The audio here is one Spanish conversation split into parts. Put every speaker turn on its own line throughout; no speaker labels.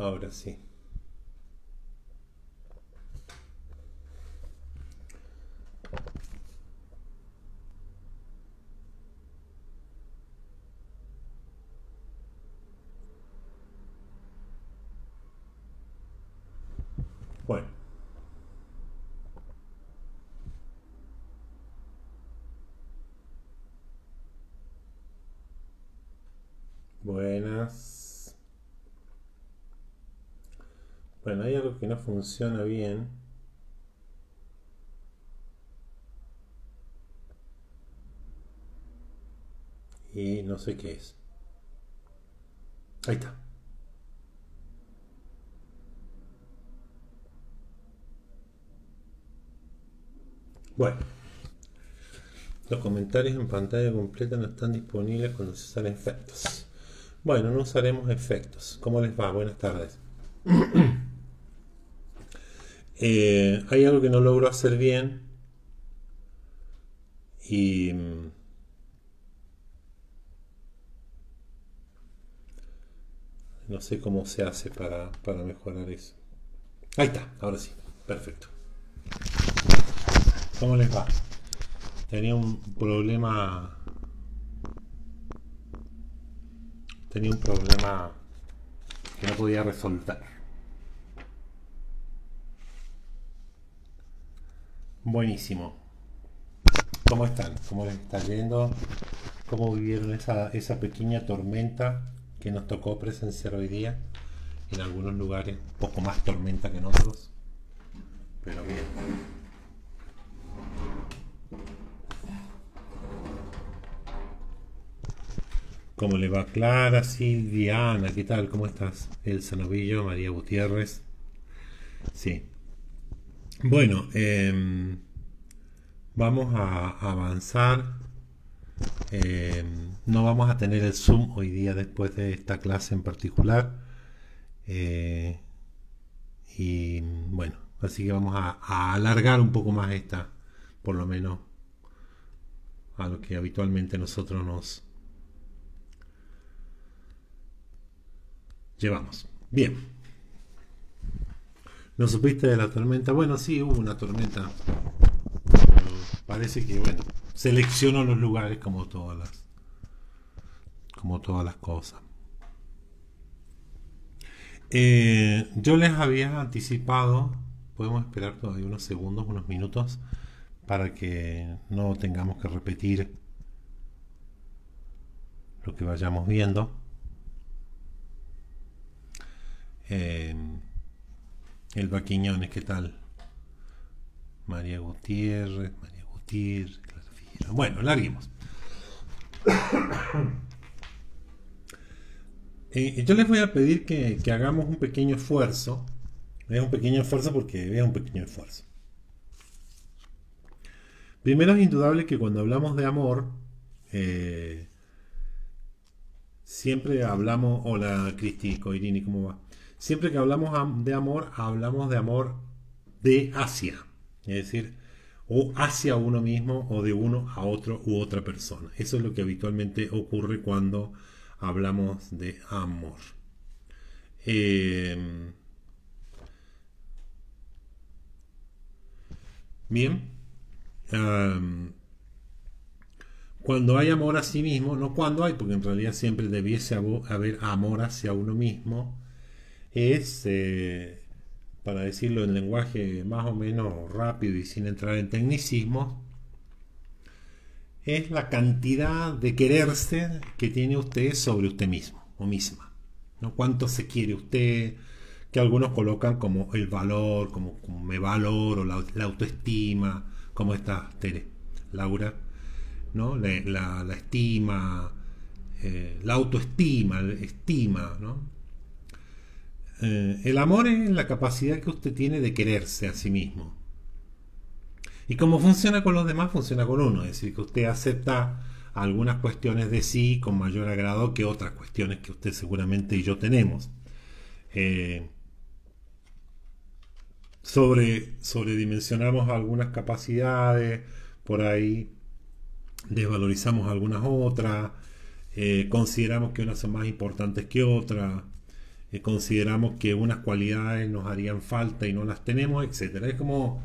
Ahora sí. que no funciona bien. Y no sé qué es. Ahí está. Bueno, los comentarios en pantalla completa no están disponibles cuando se usan efectos. Bueno, no usaremos efectos. ¿Cómo les va? Buenas tardes. Eh, hay algo que no logro hacer bien y mm, no sé cómo se hace para, para mejorar eso. Ahí está, ahora sí, perfecto. ¿Cómo les va? Tenía un problema. Tenía un problema que no podía resolver. Buenísimo. ¿Cómo están? ¿Cómo les está yendo? ¿Cómo vivieron esa, esa pequeña tormenta que nos tocó presenciar hoy día? En algunos lugares, un poco más tormenta que en otros. Pero bien. ¿Cómo le va Clara, Diana, ¿Qué tal? ¿Cómo estás? El Novillo, María Gutiérrez. Sí, bueno, em, vamos a avanzar. Em, no vamos a tener el Zoom hoy día después de esta clase en particular. Eh, y bueno, así que vamos a, alargar un poco más esta, por lo menos a lo que habitualmente nosotros nos llevamos. Bien. ¿No supiste de la tormenta? Bueno, sí, hubo una tormenta. Pero parece que, bueno, seleccionó los lugares como todas las, como todas las cosas. Eh, yo les había anticipado, podemos esperar todavía unos segundos, unos minutos, para que no tengamos que repetir lo que vayamos viendo. Eh, el Quiñones, ¿qué tal? María Gutiérrez, María Gutiérrez, Bueno, larguemos. Eh, yo les voy a pedir que, hagamos un pequeño esfuerzo. Es un pequeño esfuerzo porque es un pequeño esfuerzo. Primero es indudable que cuando hablamos de amor, eh, siempre hablamos, hola Cristi, Coirini, ¿cómo va? Siempre que hablamos de amor, hablamos de amor de hacia, es decir, o hacia uno mismo o de uno a otro u otra persona. Eso es lo que habitualmente ocurre cuando hablamos de amor. Em, bien. Em, cuando hay amor a sí mismo, no cuando hay, porque en realidad siempre debiese haber amor hacia uno mismo, es, eh, para decirlo en lenguaje más o menos rápido y sin entrar en tecnicismo es la cantidad de quererse que tiene usted sobre usted mismo o misma. ¿no? ¿Cuánto se quiere usted? Que algunos colocan como el valor, como, me valoro, la, la autoestima, como está Tere, Laura, ¿no? la, la, la estima, eh, la autoestima, estima, ¿no? Eh, el amor es la capacidad que usted tiene de quererse a sí mismo. Y como funciona con los demás, funciona con uno. Es decir, que usted acepta algunas cuestiones de sí con mayor agrado que otras cuestiones que usted seguramente y yo tenemos. Eh, sobre, sobredimensionamos algunas capacidades, por ahí desvalorizamos algunas otras, eh, consideramos que unas son más importantes que otras. Eh, consideramos que unas cualidades nos harían falta y no las tenemos, etcétera. Es como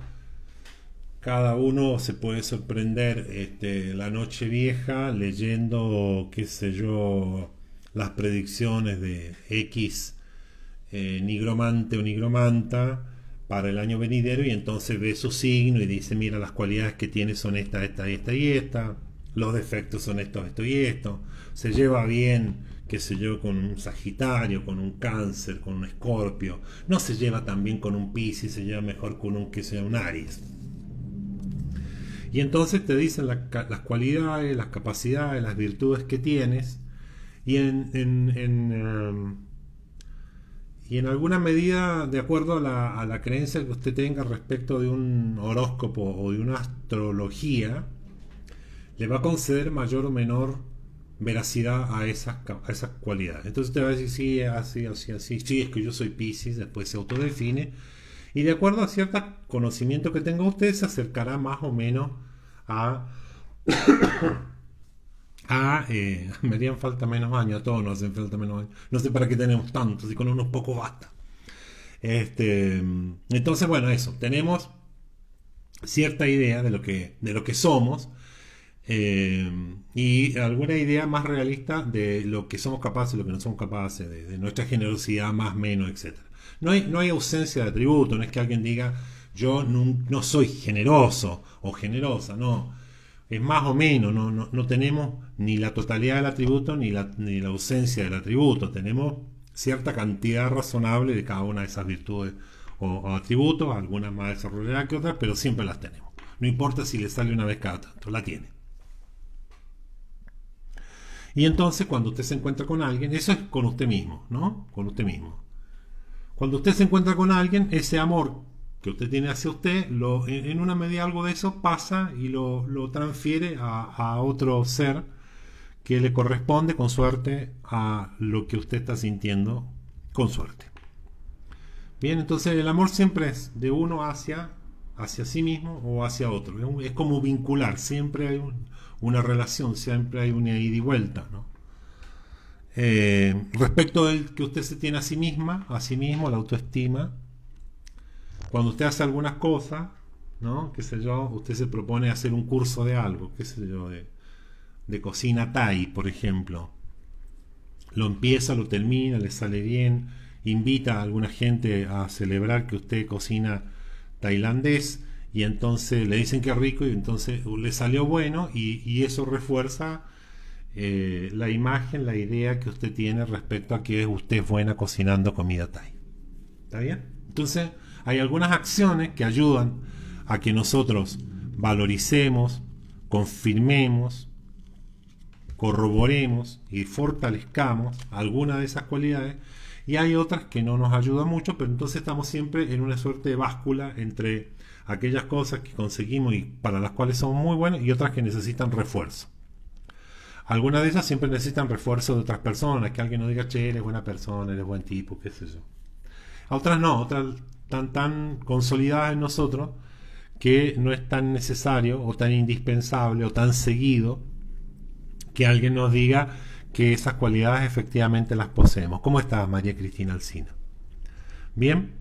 cada uno se puede sorprender este, la noche vieja leyendo, qué sé yo, las predicciones de X eh, nigromante o nigromanta para el año venidero y entonces ve su signo y dice, mira, las cualidades que tiene son esta, esta, esta y esta, los defectos son estos, esto y esto, se lleva bien que se lleva con un Sagitario, con un Cáncer, con un Escorpio. No se lleva también con un Pisces, se lleva mejor con un, que sea, un Aries. Y entonces te dicen las cualidades, las capacidades, las virtudes que tienes. Y en, en, em, y en alguna medida, de acuerdo a la, a la, creencia que usted tenga respecto de un horóscopo o de una astrología, le va a conceder mayor o menor veracidad a esas, esas cualidades. Entonces te va a decir, sí, así, así, así, sí, es que yo soy Pisces, después se autodefine, y de acuerdo a cierto conocimiento que tenga usted, se acercará más o menos a... a eh, me harían falta menos años, a todos nos hacen falta menos años. No sé para qué tenemos tantos, y con unos pocos basta. Este, entonces, bueno, eso, tenemos cierta idea de lo que, de lo que somos, eh, y alguna idea más realista de lo que somos capaces, lo que no somos capaces, de, nuestra generosidad más, menos, etc. No hay, no hay ausencia de atributo, no es que alguien diga yo no, soy generoso o generosa, no. Es más o menos, no, no, tenemos ni la totalidad del atributo ni la, ni la ausencia del atributo, tenemos cierta cantidad razonable de cada una de esas virtudes o, o atributos, algunas más desarrolladas que otras, pero siempre las tenemos. No importa si le sale una vez cada tanto, la tiene. Y entonces cuando usted se encuentra con alguien, eso es con usted mismo, ¿no? Con usted mismo. Cuando usted se encuentra con alguien, ese amor que usted tiene hacia usted, en, una medida algo de eso pasa y lo, lo transfiere a, otro ser que le corresponde con suerte a lo que usted está sintiendo con suerte. Bien, entonces el amor siempre es de uno hacia, hacia sí mismo o hacia otro. es como vincular, siempre hay un, una relación, siempre hay una ida y vuelta. Eh, respecto del que usted se tiene a sí misma, a sí mismo, la autoestima, cuando usted hace algunas cosas, ¿no? sé yo, usted se propone hacer un curso de algo, qué sé yo, de, de cocina Thai, por ejemplo. Lo empieza, lo termina, le sale bien, invita a alguna gente a celebrar que usted cocina tailandés y entonces le dicen que es rico y entonces le salió bueno y, eso refuerza eh, la imagen, la idea que usted tiene respecto a que usted es buena cocinando comida Thai. ¿Está bien? Entonces hay algunas acciones que ayudan a que nosotros valoricemos, confirmemos, corroboremos y fortalezcamos algunas de esas cualidades y hay otras que no nos ayudan mucho, pero entonces estamos siempre en una suerte de báscula entre aquellas cosas que conseguimos y para las cuales somos muy buenos y otras que necesitan refuerzo. Algunas de ellas siempre necesitan refuerzo de otras personas, que alguien nos diga, che, eres buena persona, eres buen tipo, qué sé yo. otras no, otras tan, tan consolidadas en nosotros que no es tan necesario o tan indispensable o tan seguido que alguien nos diga que esas cualidades efectivamente las poseemos. ¿Cómo está María Cristina Alcina? Bien.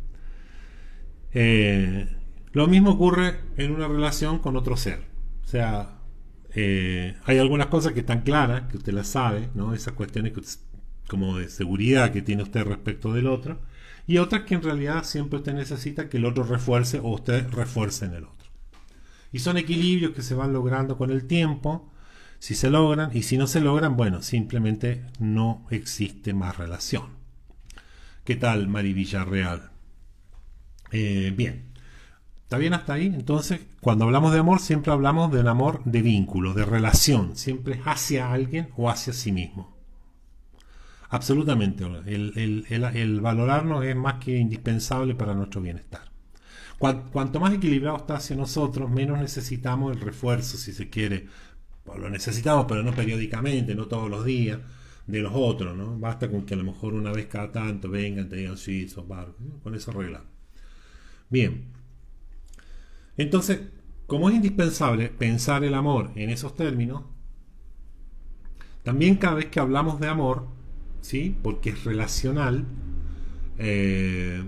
Eh, lo mismo ocurre en una relación con otro ser. O sea, eh, hay algunas cosas que están claras, que usted las sabe, ¿no? Esas cuestiones como de seguridad que tiene usted respecto del otro. Y otras que en realidad siempre usted necesita que el otro refuerce o usted refuerce en el otro. Y son equilibrios que se van logrando con el tiempo, si se logran, y si no se logran, bueno, simplemente no existe más relación. ¿Qué tal, Mari Real? Eh, bien, bien hasta ahí? Entonces, cuando hablamos de amor, siempre hablamos de un amor de vínculo, de relación, siempre hacia alguien o hacia sí mismo. Absolutamente, el, valorarnos es más que indispensable para nuestro bienestar. Cuanto más equilibrado está hacia nosotros, menos necesitamos el refuerzo, si se quiere. Pues lo necesitamos, pero no periódicamente, no todos los días, de los otros, ¿no? Basta con que a lo mejor una vez cada tanto vengan, te digan, sí, sos Con eso regla Bien. Entonces, como es indispensable pensar el amor en esos términos, también cada vez que hablamos de amor, ¿sí? porque es relacional, eh,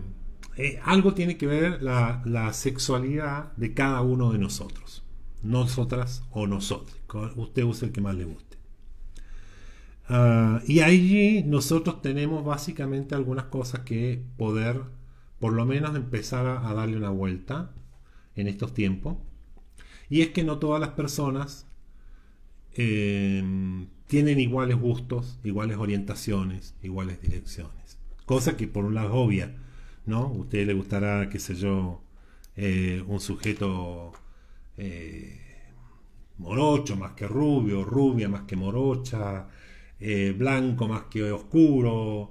eh, algo tiene que ver la, sexualidad de cada uno de nosotros, nosotras o nosotros, usted usa el que más le guste. Ah, y allí nosotros tenemos básicamente algunas cosas que poder, por lo menos, empezar a darle una vuelta en estos tiempos. Y es que no todas las personas eh, tienen iguales gustos, iguales orientaciones, iguales direcciones. Cosa que por un lado obvia, ¿no? A usted le gustará, qué sé yo, eh, un sujeto eh, morocho más que rubio, rubia más que morocha, blanco más que oscuro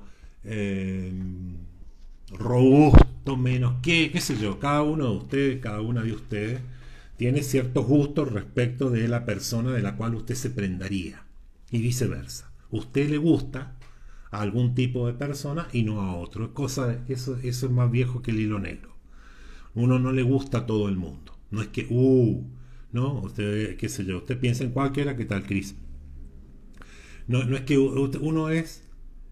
robusto, menos que, qué sé yo. Cada uno de ustedes, cada una de ustedes, tiene ciertos gustos respecto de la persona de la cual usted se prendaría. Y viceversa. Usted le gusta a algún tipo de persona y no a otro. Cosa, eso, eso es más viejo que el hilo negro. Uno no le gusta a todo el mundo. No es que, uh, ¿no? Usted, qué sé yo, usted piensa en cualquiera, ¿qué tal, Cris? No, no es que uno es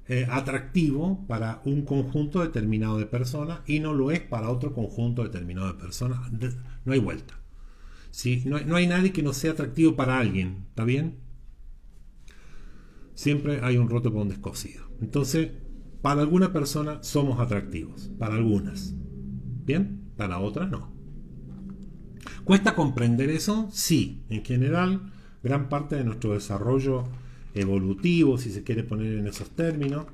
eh, atractivo para un conjunto determinado de personas y no lo es para otro conjunto determinado de personas. No hay vuelta. No, hay, nadie que no sea atractivo para alguien, ¿está bien? Siempre hay un roto con un descosido. Entonces, para alguna persona somos atractivos, para algunas. ¿Bien? Para otras no. ¿Cuesta comprender eso? Sí, en general, gran parte de nuestro desarrollo evolutivo, si se quiere poner en esos términos,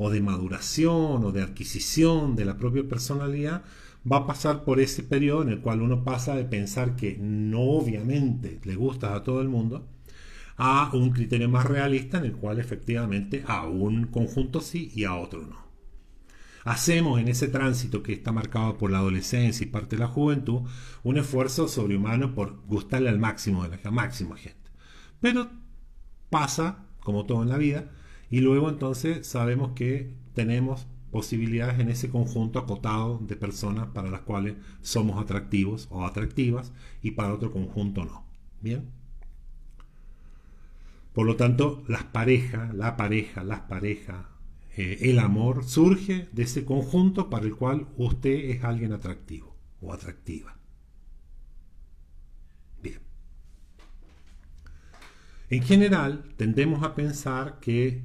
o de maduración o de adquisición de la propia personalidad, va a pasar por ese periodo en el cual uno pasa de pensar que no obviamente le gusta a todo el mundo, a un criterio más realista en el cual efectivamente a un conjunto sí y a otro no. Hacemos en ese tránsito que está marcado por la adolescencia y parte de la juventud un esfuerzo sobrehumano por gustarle al máximo de la, máxima gente. Pero pasa como todo en la vida, y luego entonces sabemos que tenemos posibilidades en ese conjunto acotado de personas para las cuales somos atractivos o atractivas y para otro conjunto no. Bien. Por lo tanto, las parejas, la pareja, las parejas, eh, el amor surge de ese conjunto para el cual usted es alguien atractivo o atractiva. En general, tendemos a pensar que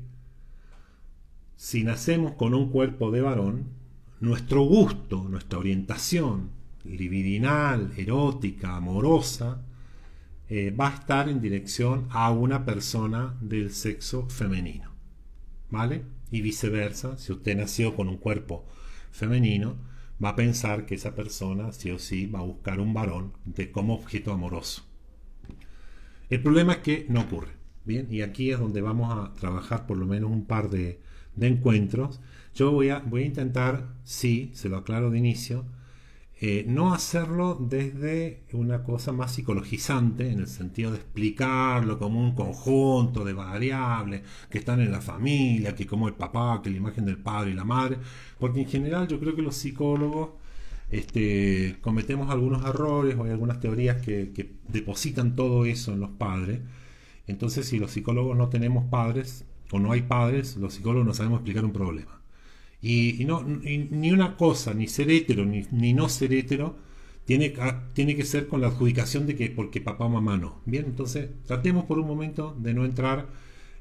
si nacemos con un cuerpo de varón, nuestro gusto, nuestra orientación libidinal, erótica, amorosa, eh, va a estar en dirección a una persona del sexo femenino. ¿Vale? Y viceversa, si usted nació con un cuerpo femenino, va a pensar que esa persona sí o sí va a buscar un varón de como objeto amoroso. El problema es que no ocurre. Bien, y aquí es donde vamos a trabajar por lo menos un par de, encuentros. Yo voy a, voy a intentar, sí, se lo aclaro de inicio, eh, no hacerlo desde una cosa más psicologizante, en el sentido de explicarlo como un conjunto de variables que están en la familia, que como el papá, que la imagen del padre y la madre, porque en general yo creo que los psicólogos este, cometemos algunos errores o hay algunas teorías que, depositan todo eso en los padres. Entonces, si los psicólogos no tenemos padres o no hay padres, los psicólogos no sabemos explicar un problema. Y, no, ni una cosa, ni ser hétero, ni, no ser hétero, tiene, ah, tiene que ser con la adjudicación de que porque papá o mamá no. Bien, entonces tratemos por un momento de no entrar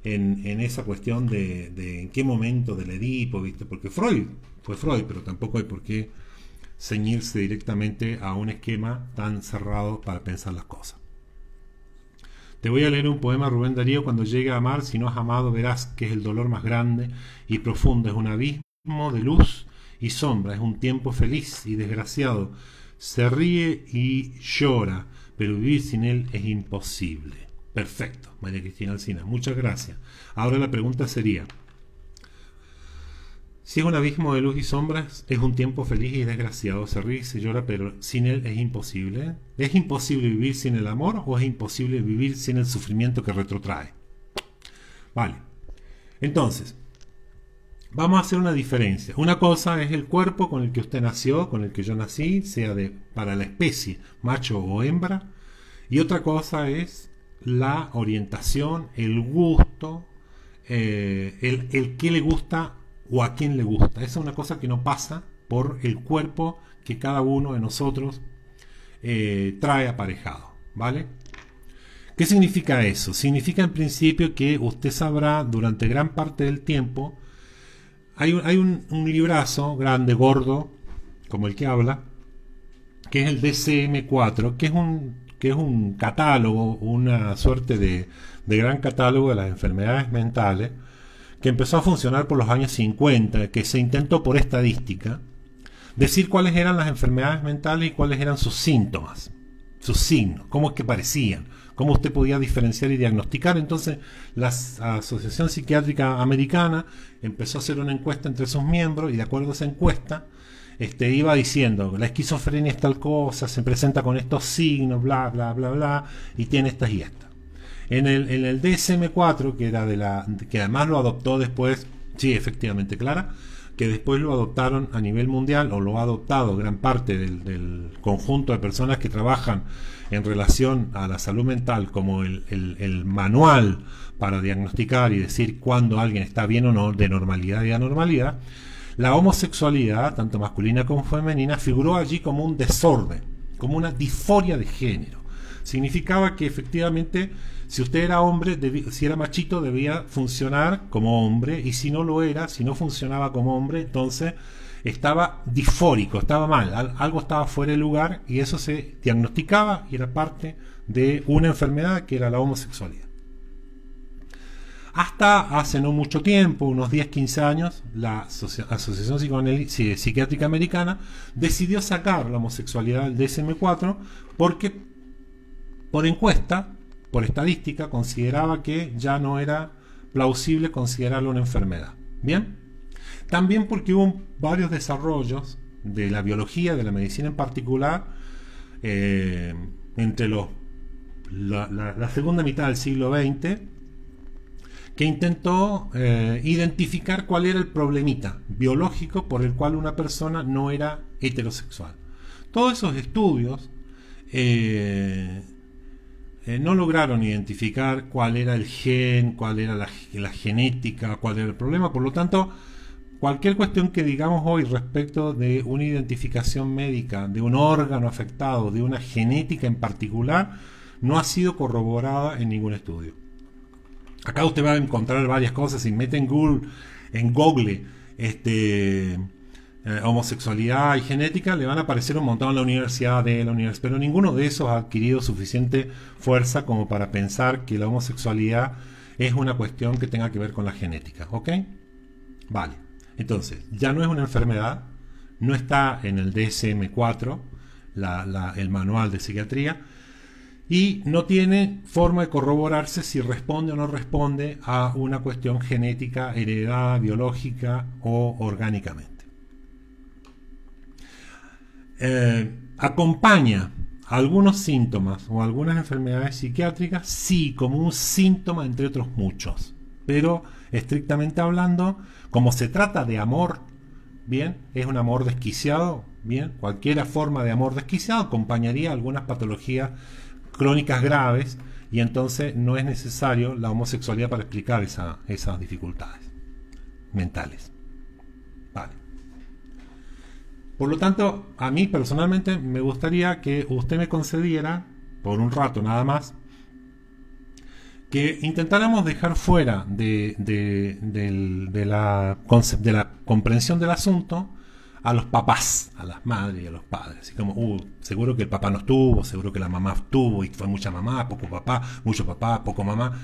en, esa cuestión de, en qué momento del Edipo, ¿viste? Porque Freud fue Freud, pero tampoco hay por qué ceñirse directamente a un esquema tan cerrado para pensar las cosas. Te voy a leer un poema Rubén Darío cuando llegue a amar, si no has amado verás que es el dolor más grande y profundo, es un abismo de luz y sombra, es un tiempo feliz y desgraciado, se ríe y llora, pero vivir sin él es imposible. Perfecto, María Cristina Alcina, muchas gracias. Ahora la pregunta sería, es un abismo de luz y sombras, es un tiempo feliz y desgraciado, se ríe se llora, pero sin él es imposible. ¿Es imposible vivir sin el amor o es imposible vivir sin el sufrimiento que retrotrae? Vale, entonces, vamos a hacer una diferencia. Una cosa es el cuerpo con el que usted nació, con el que yo nací, sea de, para la especie, macho o hembra, y otra cosa es la orientación, el gusto, eh, el, el que le gusta o a quién le gusta. Esa es una cosa que no pasa por el cuerpo que cada uno de nosotros eh, trae aparejado. ¿Vale? ¿Qué significa eso? Significa en principio que usted sabrá durante gran parte del tiempo. Hay un, hay un, librazo grande, gordo, como el que habla, que es el DCM4, que es un, que es un catálogo, una suerte de, de gran catálogo de las enfermedades mentales que empezó a funcionar por los años 50, que se intentó por estadística, decir cuáles eran las enfermedades mentales y cuáles eran sus síntomas, sus signos, cómo es que parecían, cómo usted podía diferenciar y diagnosticar. Entonces, la Asociación Psiquiátrica Americana empezó a hacer una encuesta entre sus miembros y de acuerdo a esa encuesta, este, iba diciendo, la esquizofrenia es tal cosa, se presenta con estos signos, bla, bla, bla, bla, y tiene estas y estas. En el, DSM4, que era de la. que además lo adoptó después. Sí, efectivamente, Clara. Que después lo adoptaron a nivel mundial, o lo ha adoptado gran parte del, conjunto de personas que trabajan en relación a la salud mental como el, manual para diagnosticar y decir cuándo alguien está bien o no, de normalidad y anormalidad. La homosexualidad, tanto masculina como femenina, figuró allí como un desorden, como una disforia de género. Significaba que efectivamente si usted era hombre, si era machito, debía funcionar como hombre, y si no lo era, si no funcionaba como hombre, entonces estaba disfórico, estaba mal, algo estaba fuera de lugar, y eso se diagnosticaba y era parte de una enfermedad que era la homosexualidad. Hasta hace no mucho tiempo, unos 10-15 años, la Asociación Psiquiátrica Americana decidió sacar la homosexualidad del DSM-4 porque por encuesta por estadística, consideraba que ya no era plausible considerarlo una enfermedad. Bien, también porque hubo varios desarrollos de la biología, de la medicina en particular, eh, entre los, la, segunda mitad del siglo XX, que intentó eh, identificar cuál era el problemita biológico por el cual una persona no era heterosexual. Todos esos estudios eh, eh, no lograron identificar cuál era el gen, cuál era la, la, genética, cuál era el problema. Por lo tanto, cualquier cuestión que digamos hoy respecto de una identificación médica, de un órgano afectado, de una genética en particular, no ha sido corroborada en ningún estudio. Acá usted va a encontrar varias cosas. Si mete en Google, en Google, este eh, homosexualidad y genética le van a aparecer un montón en la universidad de la universidad, pero ninguno de esos ha adquirido suficiente fuerza como para pensar que la homosexualidad es una cuestión que tenga que ver con la genética, ¿ok? Vale, entonces, ya no es una enfermedad, no está en el DSM-4, el manual de psiquiatría, y no tiene forma de corroborarse si responde o no responde a una cuestión genética, heredada, biológica o orgánicamente. Eh, acompaña algunos síntomas o algunas enfermedades psiquiátricas, sí, como un síntoma entre otros muchos. Pero estrictamente hablando, como se trata de amor, bien, es un amor desquiciado, bien, cualquier forma de amor desquiciado acompañaría algunas patologías crónicas graves y entonces no es necesario la homosexualidad para explicar esas dificultades mentales. Por lo tanto, a mí personalmente me gustaría que usted me concediera, por un rato nada más, que intentáramos dejar fuera de, la, comprensión del asunto a los papás, a las madres y a los padres. Así como, uh, seguro que el papá no estuvo, seguro que la mamá estuvo y fue mucha mamá, poco papá, mucho papá, poco mamá.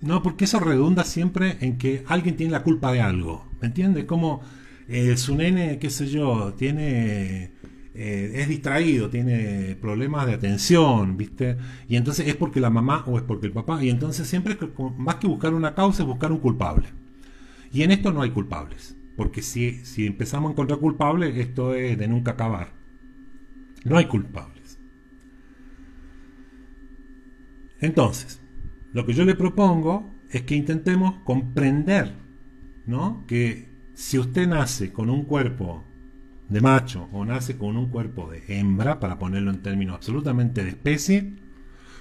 No, porque eso redunda siempre en que alguien tiene la culpa de algo. ¿Me entiendes? Como el eh, su nene, qué sé yo, tiene... Eh, es distraído, tiene problemas de atención, ¿viste? Y entonces es porque la mamá o es porque el papá. Y entonces siempre, más que buscar una causa, es buscar un culpable. Y en esto no hay culpables. Porque si, si empezamos a encontrar culpables, esto es de nunca acabar. No hay culpables. Entonces, lo que yo le propongo es que intentemos comprender, ¿no? Que si usted nace con un cuerpo de macho o nace con un cuerpo de hembra, para ponerlo en términos absolutamente de especie,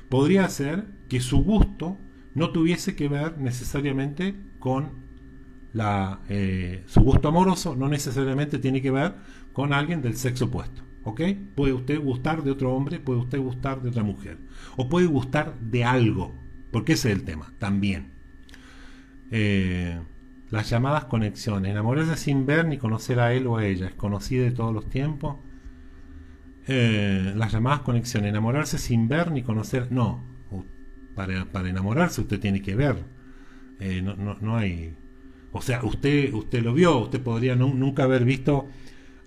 podría ser que su gusto no tuviese que ver necesariamente con la, eh, su gusto amoroso, no necesariamente tiene que ver con alguien del sexo opuesto. ¿Ok? Puede usted gustar de otro hombre, puede usted gustar de otra mujer, o puede gustar de algo, porque ese es el tema también. Eh, las llamadas conexiones. Enamorarse sin ver ni conocer a él o a ella. Es conocida de todos los tiempos. Eh, las llamadas conexiones. Enamorarse sin ver ni conocer. No. Para, enamorarse usted tiene que ver. Eh, no, hay. O sea, usted, usted lo vio. Usted podría nunca haber visto.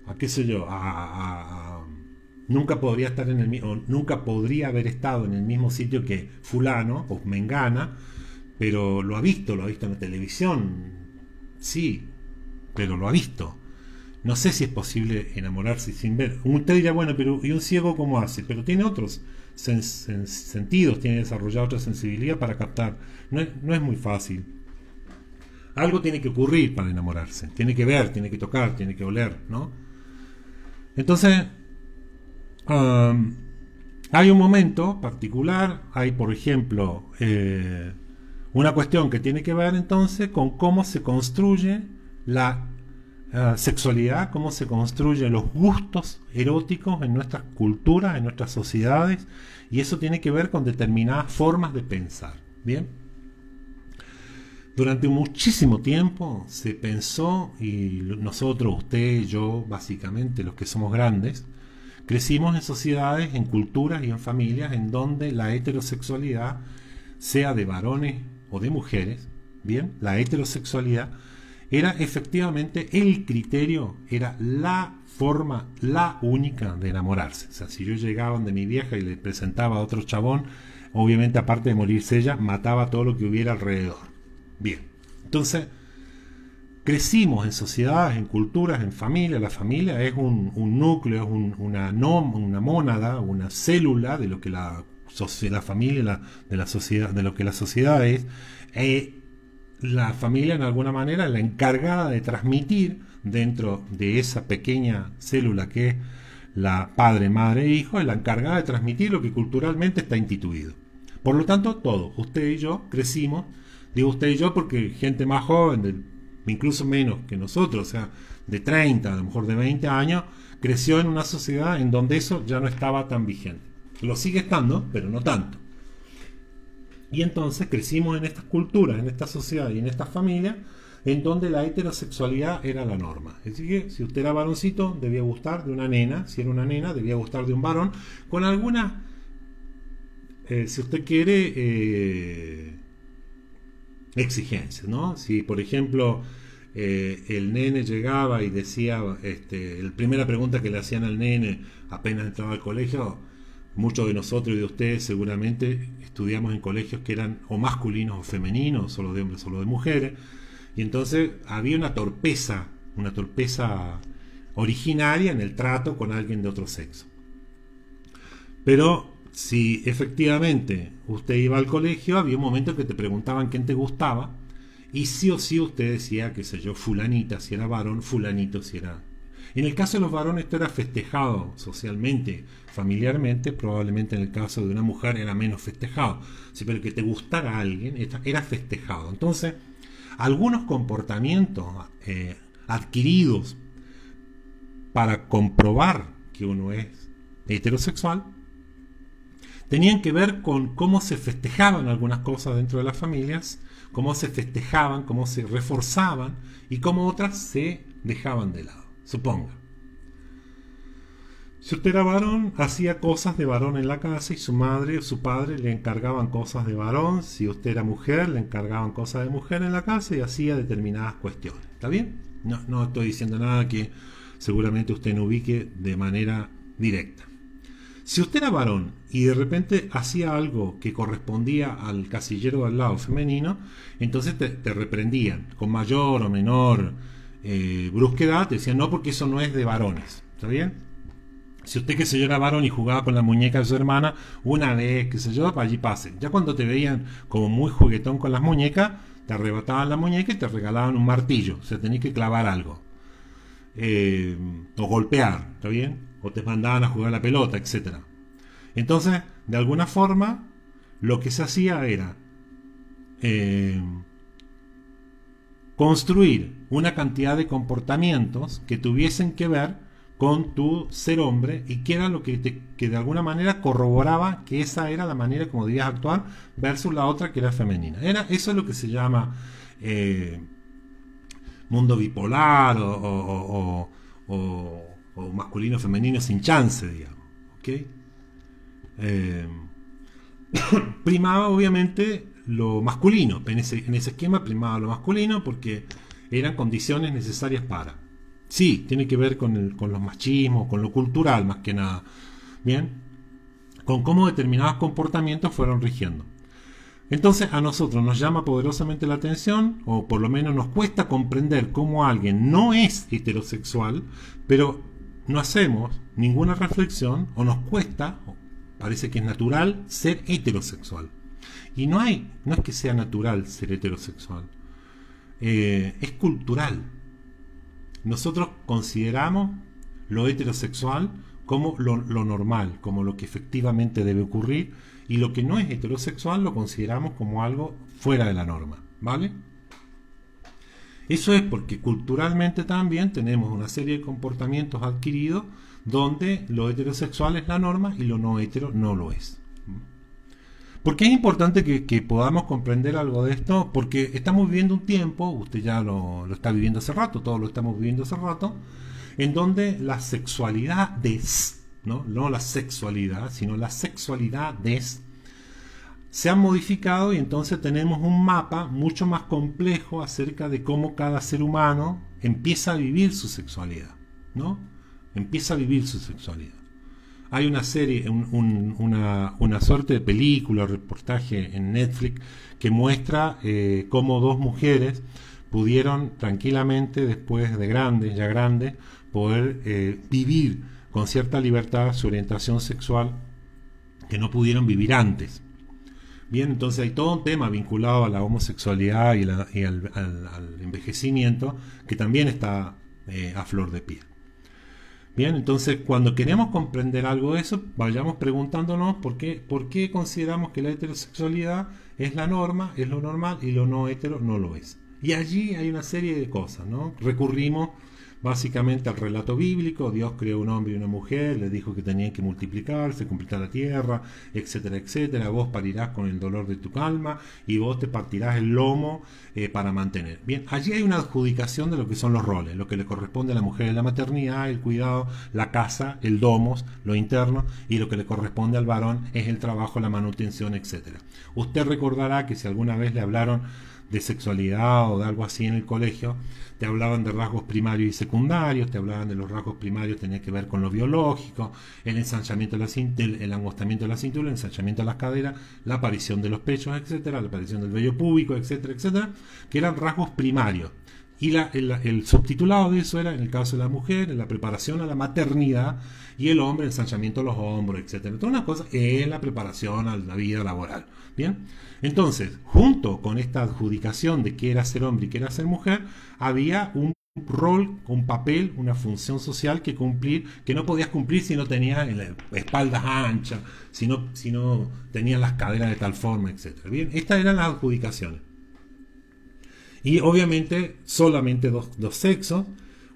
A qué sé yo. nunca podría estar en el mismo, nunca podría haber estado en el mismo sitio que fulano o mengana, pero lo ha visto, lo ha visto en la televisión, Sí, pero lo ha visto. No sé si es posible enamorarse sin ver. Usted dirá, bueno, pero ¿y un ciego cómo hace? Pero tiene otros sentidos, tiene desarrollado otra sensibilidad para captar. No es, muy fácil. Algo tiene que ocurrir para enamorarse. Tiene que ver, tiene que tocar, tiene que oler, ¿no? Entonces, um, hay un momento particular, hay por ejemplo eh, una cuestión que tiene que ver entonces con cómo se construye la eh, sexualidad, cómo se construyen los gustos eróticos en nuestras culturas, en nuestras sociedades, y eso tiene que ver con determinadas formas de pensar. Bien. Durante muchísimo tiempo se pensó, y nosotros, usted, yo, básicamente los que somos grandes, crecimos en sociedades, en culturas y en familias en donde la heterosexualidad, sea de varones o de mujeres, bien, la heterosexualidad, era efectivamente el criterio, era la forma, la única de enamorarse. O sea, si yo llegaba de mi vieja y le presentaba a otro chabón, obviamente aparte de morirse ella, mataba todo lo que hubiera alrededor. Bien, entonces crecimos en sociedades, en culturas, en familia. La familia es un, núcleo, es una, una mónada, una célula de lo que la la familia, de la sociedad, de lo que la sociedad es, eh, la familia en alguna manera la encargada de transmitir dentro de esa pequeña célula que es la padre, madre e hijo, es la encargada de transmitir lo que culturalmente está instituido. Por lo tanto, todo usted y yo, crecimos, digo usted y yo porque gente más joven, incluso menos que nosotros, o sea, de 30, a lo mejor de 20 años, creció en una sociedad en donde eso ya no estaba tan vigente. Lo sigue estando, pero no tanto. Y entonces crecimos en estas culturas, en esta sociedad y en estas familias en donde la heterosexualidad era la norma. Es decir, que si usted era varoncito, debía gustar de una nena, si era una nena, debía gustar de un varón, con alguna, eh, si usted quiere, eh, exigencia. ¿no? Si, por ejemplo, eh, el nene llegaba y decía, este, la primera pregunta que le hacían al nene apenas entraba al colegio, Muchos de nosotros y de ustedes seguramente estudiamos en colegios que eran o masculinos o femeninos, solo de hombres, solo de mujeres. Y entonces había una torpeza, una torpeza originaria en el trato con alguien de otro sexo. Pero si efectivamente usted iba al colegio, había un momento que te preguntaban quién te gustaba y sí o sí usted decía, qué sé yo, fulanita si era varón, fulanito si era... En el caso de los varones esto era festejado socialmente, familiarmente, probablemente en el caso de una mujer era menos festejado. Si pero que te gustara a alguien era festejado. Entonces, algunos comportamientos eh, adquiridos para comprobar que uno es heterosexual tenían que ver con cómo se festejaban algunas cosas dentro de las familias, cómo se festejaban, cómo se reforzaban y cómo otras se dejaban de lado. Suponga. Si usted era varón, hacía cosas de varón en la casa y su madre o su padre le encargaban cosas de varón. Si usted era mujer, le encargaban cosas de mujer en la casa y hacía determinadas cuestiones. ¿Está bien? No, estoy diciendo nada que seguramente usted no ubique de manera directa. Si usted era varón y de repente hacía algo que correspondía al casillero del lado femenino, entonces te, reprendían con mayor o menor eh, brusquedad, te decían no porque eso no es de varones. ¿Está bien? Si usted, que se yo, era varón y jugaba con la muñeca de su hermana, una vez, que se yo, para allí pase. Ya cuando te veían como muy juguetón con las muñecas, te arrebataban la muñeca y te regalaban un martillo. O sea, tenías que clavar algo. Eh, o golpear, ¿está bien? O te mandaban a jugar la pelota, etc. Entonces, de alguna forma, lo que se hacía era eh, construir una cantidad de comportamientos que tuviesen que ver con tu ser hombre y que era lo que, de alguna manera corroboraba que esa era la manera como debías actuar versus la otra que era femenina. Era, eso es lo que se llama eh, mundo bipolar o, masculino femenino sin chance, digamos. Eh, primaba obviamente lo masculino, en ese, en ese esquema primaba lo masculino porque eran condiciones necesarias para. Sí, tiene que ver con, los machismos, con lo cultural más que nada. Bien, con cómo determinados comportamientos fueron rigiendo. Entonces a nosotros nos llama poderosamente la atención, o por lo menos nos cuesta comprender cómo alguien no es heterosexual, pero no hacemos ninguna reflexión, o nos cuesta, o parece que es natural, ser heterosexual. Y no hay, no es que sea natural ser heterosexual, eh, es cultural. Nosotros consideramos lo heterosexual como lo, normal, como lo que efectivamente debe ocurrir, y lo que no es heterosexual lo consideramos como algo fuera de la norma, ¿vale? Eso es porque culturalmente también tenemos una serie de comportamientos adquiridos donde lo heterosexual es la norma y lo no hetero no lo es. ¿Por qué es importante que, podamos comprender algo de esto? Porque estamos viviendo un tiempo, usted ya lo, está viviendo hace rato, todos lo estamos viviendo hace rato, en donde sexualidad sexualidad ¿no? no la sexualidad, sino la sexualidad des, se ha modificado y entonces tenemos un mapa mucho más complejo acerca de cómo cada ser humano empieza a vivir su sexualidad, ¿no? Empieza a vivir su sexualidad. Hay una serie, una, suerte de película reportaje en Netflix que muestra eh, cómo dos mujeres pudieron tranquilamente, después de grandes, ya grandes, poder eh, vivir con cierta libertad su orientación sexual que no pudieron vivir antes. Bien, entonces hay todo un tema vinculado a la homosexualidad y, al, envejecimiento que también está eh, a flor de piel. Bien, entonces cuando queremos comprender algo de eso, vayamos preguntándonos por qué, por qué consideramos que la heterosexualidad es la norma, es lo normal y lo no hetero no lo es. Y allí hay una serie de cosas, ¿no? Recurrimos Básicamente al relato bíblico, Dios creó un hombre y una mujer, le dijo que tenían que multiplicarse, completar la tierra, etcétera, etcétera. Vos parirás con el dolor de tu calma y vos te partirás el lomo eh, para mantener. Bien, allí hay una adjudicación de lo que son los roles, lo que le corresponde a la mujer es la maternidad, el cuidado, la casa, el domos, lo interno, y lo que le corresponde al varón es el trabajo, la manutención, etcétera. Usted recordará que si alguna vez le hablaron de sexualidad o de algo así en el colegio, te hablaban de rasgos primarios y secundarios, te hablaban de los rasgos primarios tenían que ver con lo biológico, el ensanchamiento de la cintura, el angostamiento de la cintura, el ensanchamiento de las caderas, la aparición de los pechos, etcétera, la aparición del vello púbico, etcétera, etcétera, que eran rasgos primarios. Y el, subtitulado de eso era, en el caso de la mujer, la preparación a la maternidad y el hombre, el ensanchamiento de los hombros, etc. Todas una cosa es la preparación a la vida laboral. Bien, entonces, junto con esta adjudicación de qué era ser hombre y qué era ser mujer, había un rol, un papel, una función social que cumplir, que no podías cumplir si no tenías espaldas anchas, si no, si no tenías las caderas de tal forma, etc. Bien, estas eran las adjudicaciones. Y obviamente solamente dos, dos sexos,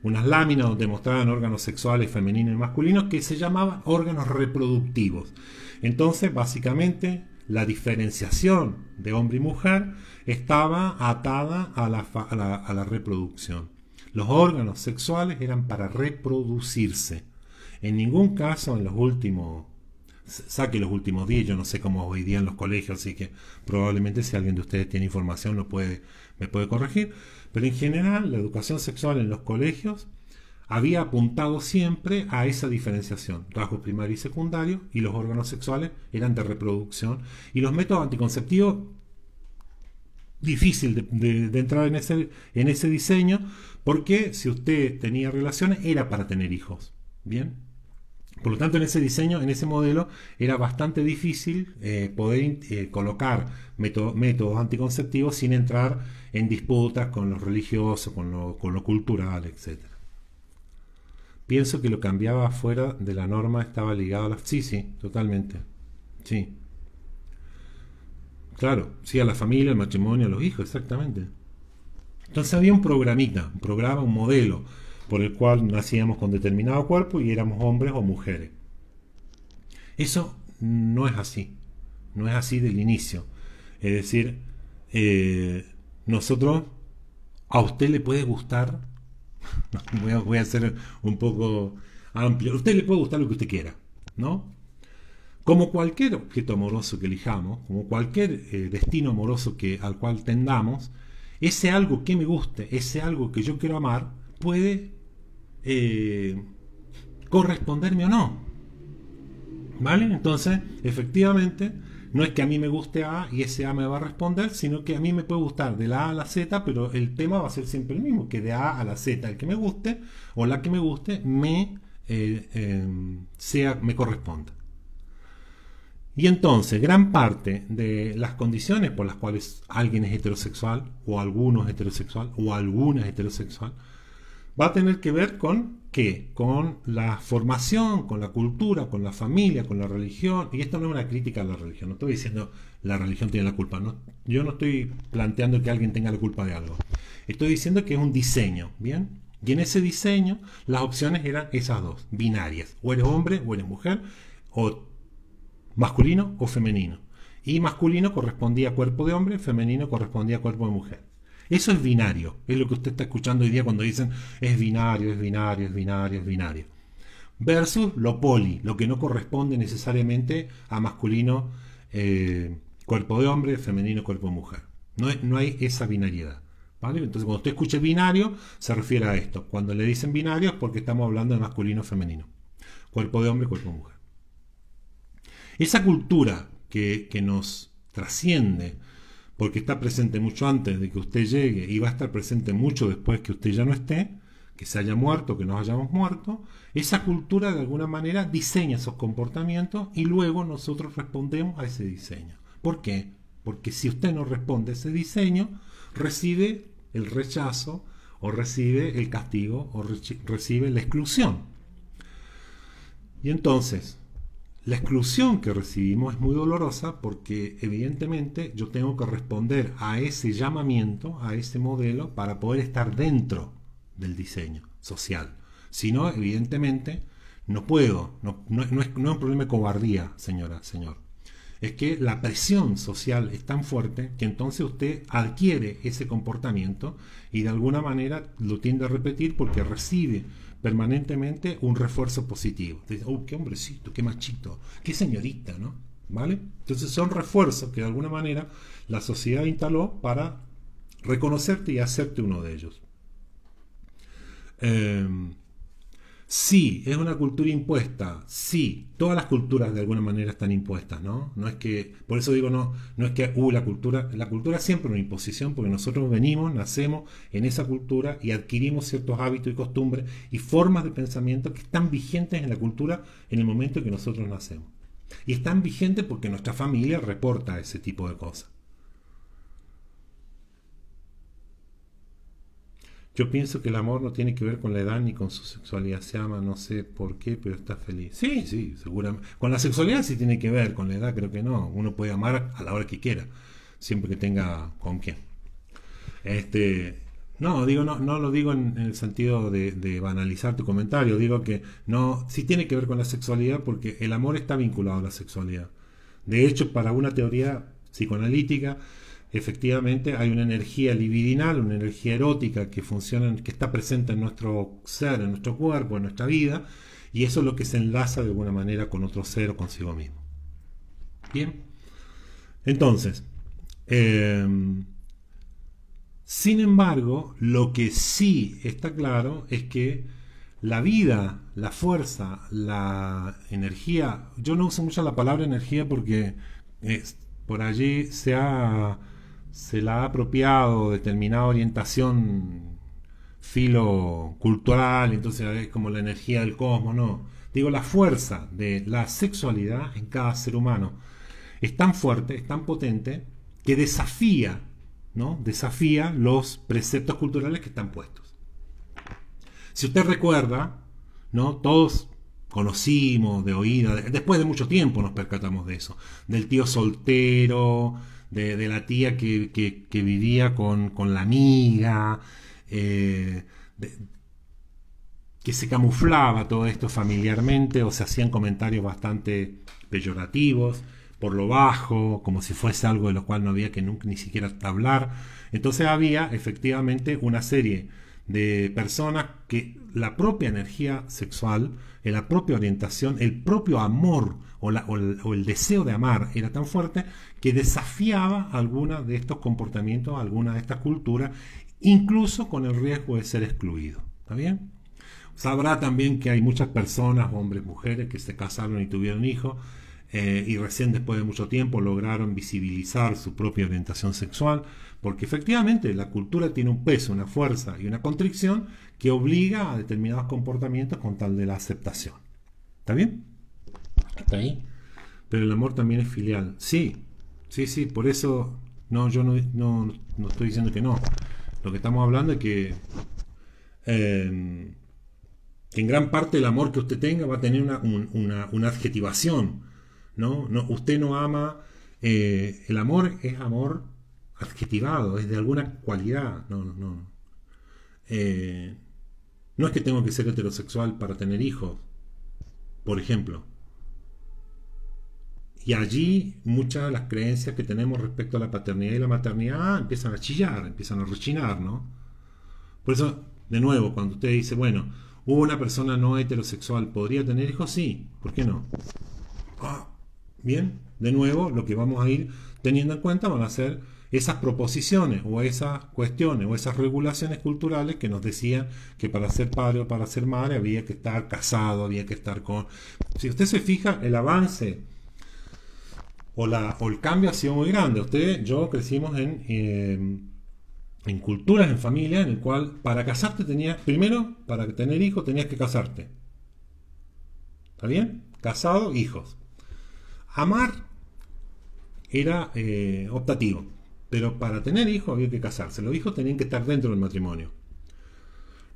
unas láminas donde mostraban órganos sexuales femeninos y masculinos que se llamaban órganos reproductivos. Entonces, básicamente, la diferenciación de hombre y mujer estaba atada a la, a la, reproducción. Los órganos sexuales eran para reproducirse. En ningún caso en los últimos saque los últimos días. Yo no sé cómo hoy día en los colegios, así que probablemente si alguien de ustedes tiene información lo puede me puede corregir, pero en general la educación sexual en los colegios había apuntado siempre a esa diferenciación, rasgos primarios y secundarios, y los órganos sexuales eran de reproducción, y los métodos anticonceptivos, difícil de, entrar en ese, en ese diseño, porque si usted tenía relaciones era para tener hijos, ¿bien? Por lo tanto, en ese diseño, en ese modelo, era bastante difícil eh, poder eh, colocar métodos anticonceptivos sin entrar en disputas con los religiosos, con lo, cultural, etc. Pienso que lo cambiaba fuera de la norma estaba ligado a la... Sí, sí, totalmente. Sí. Claro, sí, a la familia, al matrimonio, a los hijos, exactamente. Entonces había un programita, un programa, un modelo, por el cual nacíamos con determinado cuerpo y éramos hombres o mujeres. Eso no es así, no es así del inicio. Es decir, eh, nosotros, a usted le puede gustar, voy, a, ser un poco amplio, a usted le puede gustar lo que usted quiera, ¿no? Como cualquier objeto amoroso que elijamos, como cualquier eh, destino amoroso que, al cual tendamos, ese algo que me guste, ese algo que yo quiero amar, puede eh, corresponderme o no. ¿Vale? Entonces, efectivamente, no es que a mí me guste A y ese A me va a responder, sino que a mí me puede gustar de la A a la Z, pero el tema va a ser siempre el mismo, que de A a la Z, el que me guste o la que me guste, me, eh, em, sea, me corresponda. Y entonces, gran parte de las condiciones por las cuales alguien es heterosexual, o alguno es heterosexual, o alguna es heterosexual, va a tener que ver con que con la formación, con la cultura, con la familia, con la religión, y esto no es una crítica a la religión, no estoy diciendo la religión tiene la culpa, no, yo no estoy planteando que alguien tenga la culpa de algo, estoy diciendo que es un diseño, ¿bien? Y en ese diseño las opciones eran esas dos, binarias, o eres hombre o eres mujer, o masculino o femenino. Y masculino correspondía a cuerpo de hombre, femenino correspondía a cuerpo de mujer. Eso es binario, es lo que usted está escuchando hoy día cuando dicen es binario, es binario, es binario, es binario. Versus lo poli, lo que no corresponde necesariamente a masculino eh, cuerpo de hombre, femenino cuerpo de mujer. No, no hay esa binariedad. ¿vale? Entonces cuando usted escuche binario se refiere a esto. Cuando le dicen binario es porque estamos hablando de masculino femenino. Cuerpo de hombre, cuerpo de mujer. Esa cultura que nos trasciende porque está presente mucho antes de que usted llegue y va a estar presente mucho después que usted ya no esté, que se haya muerto, que nos hayamos muerto, esa cultura de alguna manera diseña esos comportamientos y luego nosotros respondemos a ese diseño. ¿Por qué? Porque si usted no responde a ese diseño, recibe el rechazo o recibe el castigo o recibe la exclusión. Y entonces, la exclusión que recibimos es muy dolorosa porque evidentemente yo tengo que responder a ese llamamiento, a ese modelo, para poder estar dentro del diseño social. Si no, evidentemente, no puedo. No, es, un problema de cobardía, señora, señor. Es que la presión social es tan fuerte que entonces usted adquiere ese comportamiento y de alguna manera lo tiende a repetir porque recibe permanentemente un refuerzo positivo. Entonces, oh, qué hombrecito, qué machito, qué señorita, ¿no? ¿Vale? Entonces son refuerzos que de alguna manera la sociedad instaló para reconocerte y hacerte uno de ellos. Eh, Sí, es una cultura impuesta. Sí, todas las culturas de alguna manera están impuestas, ¿no? No es que, por eso digo, no, no es que, uh, la cultura, la cultura es siempre una imposición, porque nosotros venimos, nacemos en esa cultura y adquirimos ciertos hábitos y costumbres y formas de pensamiento que están vigentes en la cultura en el momento en que nosotros nacemos. Y están vigentes porque nuestra familia reporta ese tipo de cosas. Yo pienso que el amor no tiene que ver con la edad ni con su sexualidad. Se ama, no sé por qué, pero está feliz. Sí, sí, seguramente. Con la sexualidad sí tiene que ver, con la edad creo que no. Uno puede amar a la hora que quiera, siempre que tenga con quién. Este, no, digo, no, no lo digo en, el sentido de, de, banalizar tu comentario. Digo que no, sí tiene que ver con la sexualidad porque el amor está vinculado a la sexualidad. De hecho, para una teoría psicoanalítica, efectivamente hay una energía libidinal, una energía erótica que funciona, que está presente en nuestro ser, en nuestro cuerpo, en nuestra vida, y eso es lo que se enlaza de alguna manera con otro ser o consigo mismo. Bien, entonces, eh, sin embargo, lo que sí está claro es que la vida, la fuerza, la energía, yo no uso mucho la palabra energía porque por allí se ha se la ha apropiado determinada orientación filocultural, entonces es como la energía del cosmos, no. Digo, la fuerza de la sexualidad en cada ser humano es tan fuerte, es tan potente, que desafía, ¿no? Desafía los preceptos culturales que están puestos. Si usted recuerda, ¿no? Todos conocimos de oída, después de mucho tiempo nos percatamos de eso, del tío soltero, de, la tía que, vivía con, la amiga, eh, que se camuflaba todo esto familiarmente o se hacían comentarios bastante peyorativos por lo bajo, como si fuese algo de lo cual no había que ni siquiera hablar. Entonces había efectivamente una serie de personas que la propia energía sexual, la propia orientación, el propio amor o, el, deseo de amar era tan fuerte que desafiaba alguna de estos comportamientos, alguna de estas culturas, incluso con el riesgo de ser excluido. ¿Está bien? Sabrá también que hay muchas personas, hombres, mujeres, que se casaron y tuvieron hijos eh, y recién después de mucho tiempo lograron visibilizar su propia orientación sexual, porque efectivamente la cultura tiene un peso, una fuerza y una constricción que obliga a determinados comportamientos con tal de la aceptación. ¿Está bien? ahí. Pero el amor también es filial. Sí, sí, sí, por eso no, yo no, estoy diciendo que no. Lo que estamos hablando es em, que, en gran parte el amor que usted tenga va a tener una, adjetivación. ¿no? usted no ama, eh, el amor es amor adjetivado, es de alguna cualidad. No, no, no eh, es que tengo que ser heterosexual para tener hijos, por ejemplo. Y allí muchas de las creencias que tenemos respecto a la paternidad y la maternidad empiezan a chillar, empiezan a rechinar, ¿no? Por eso, de nuevo, cuando usted dice, bueno, una persona no heterosexual podría tener hijos, sí, ¿por qué no? Ah, bien, de nuevo, lo que vamos a ir teniendo en cuenta van a ser esas proposiciones o esas cuestiones o esas regulaciones culturales que nos decían que para ser padre o para ser madre había que estar casado, había que estar con... Si usted se fija, el avance o, el cambio ha sido muy grande. Usted, yo crecimos en, em, en culturas, en familia, en el cual para casarte tenías, primero, para tener hijos tenías que casarte. ¿Está bien? Casado, hijos. Amar era eh, optativo, pero para tener hijos había que casarse. Los hijos tenían que estar dentro del matrimonio.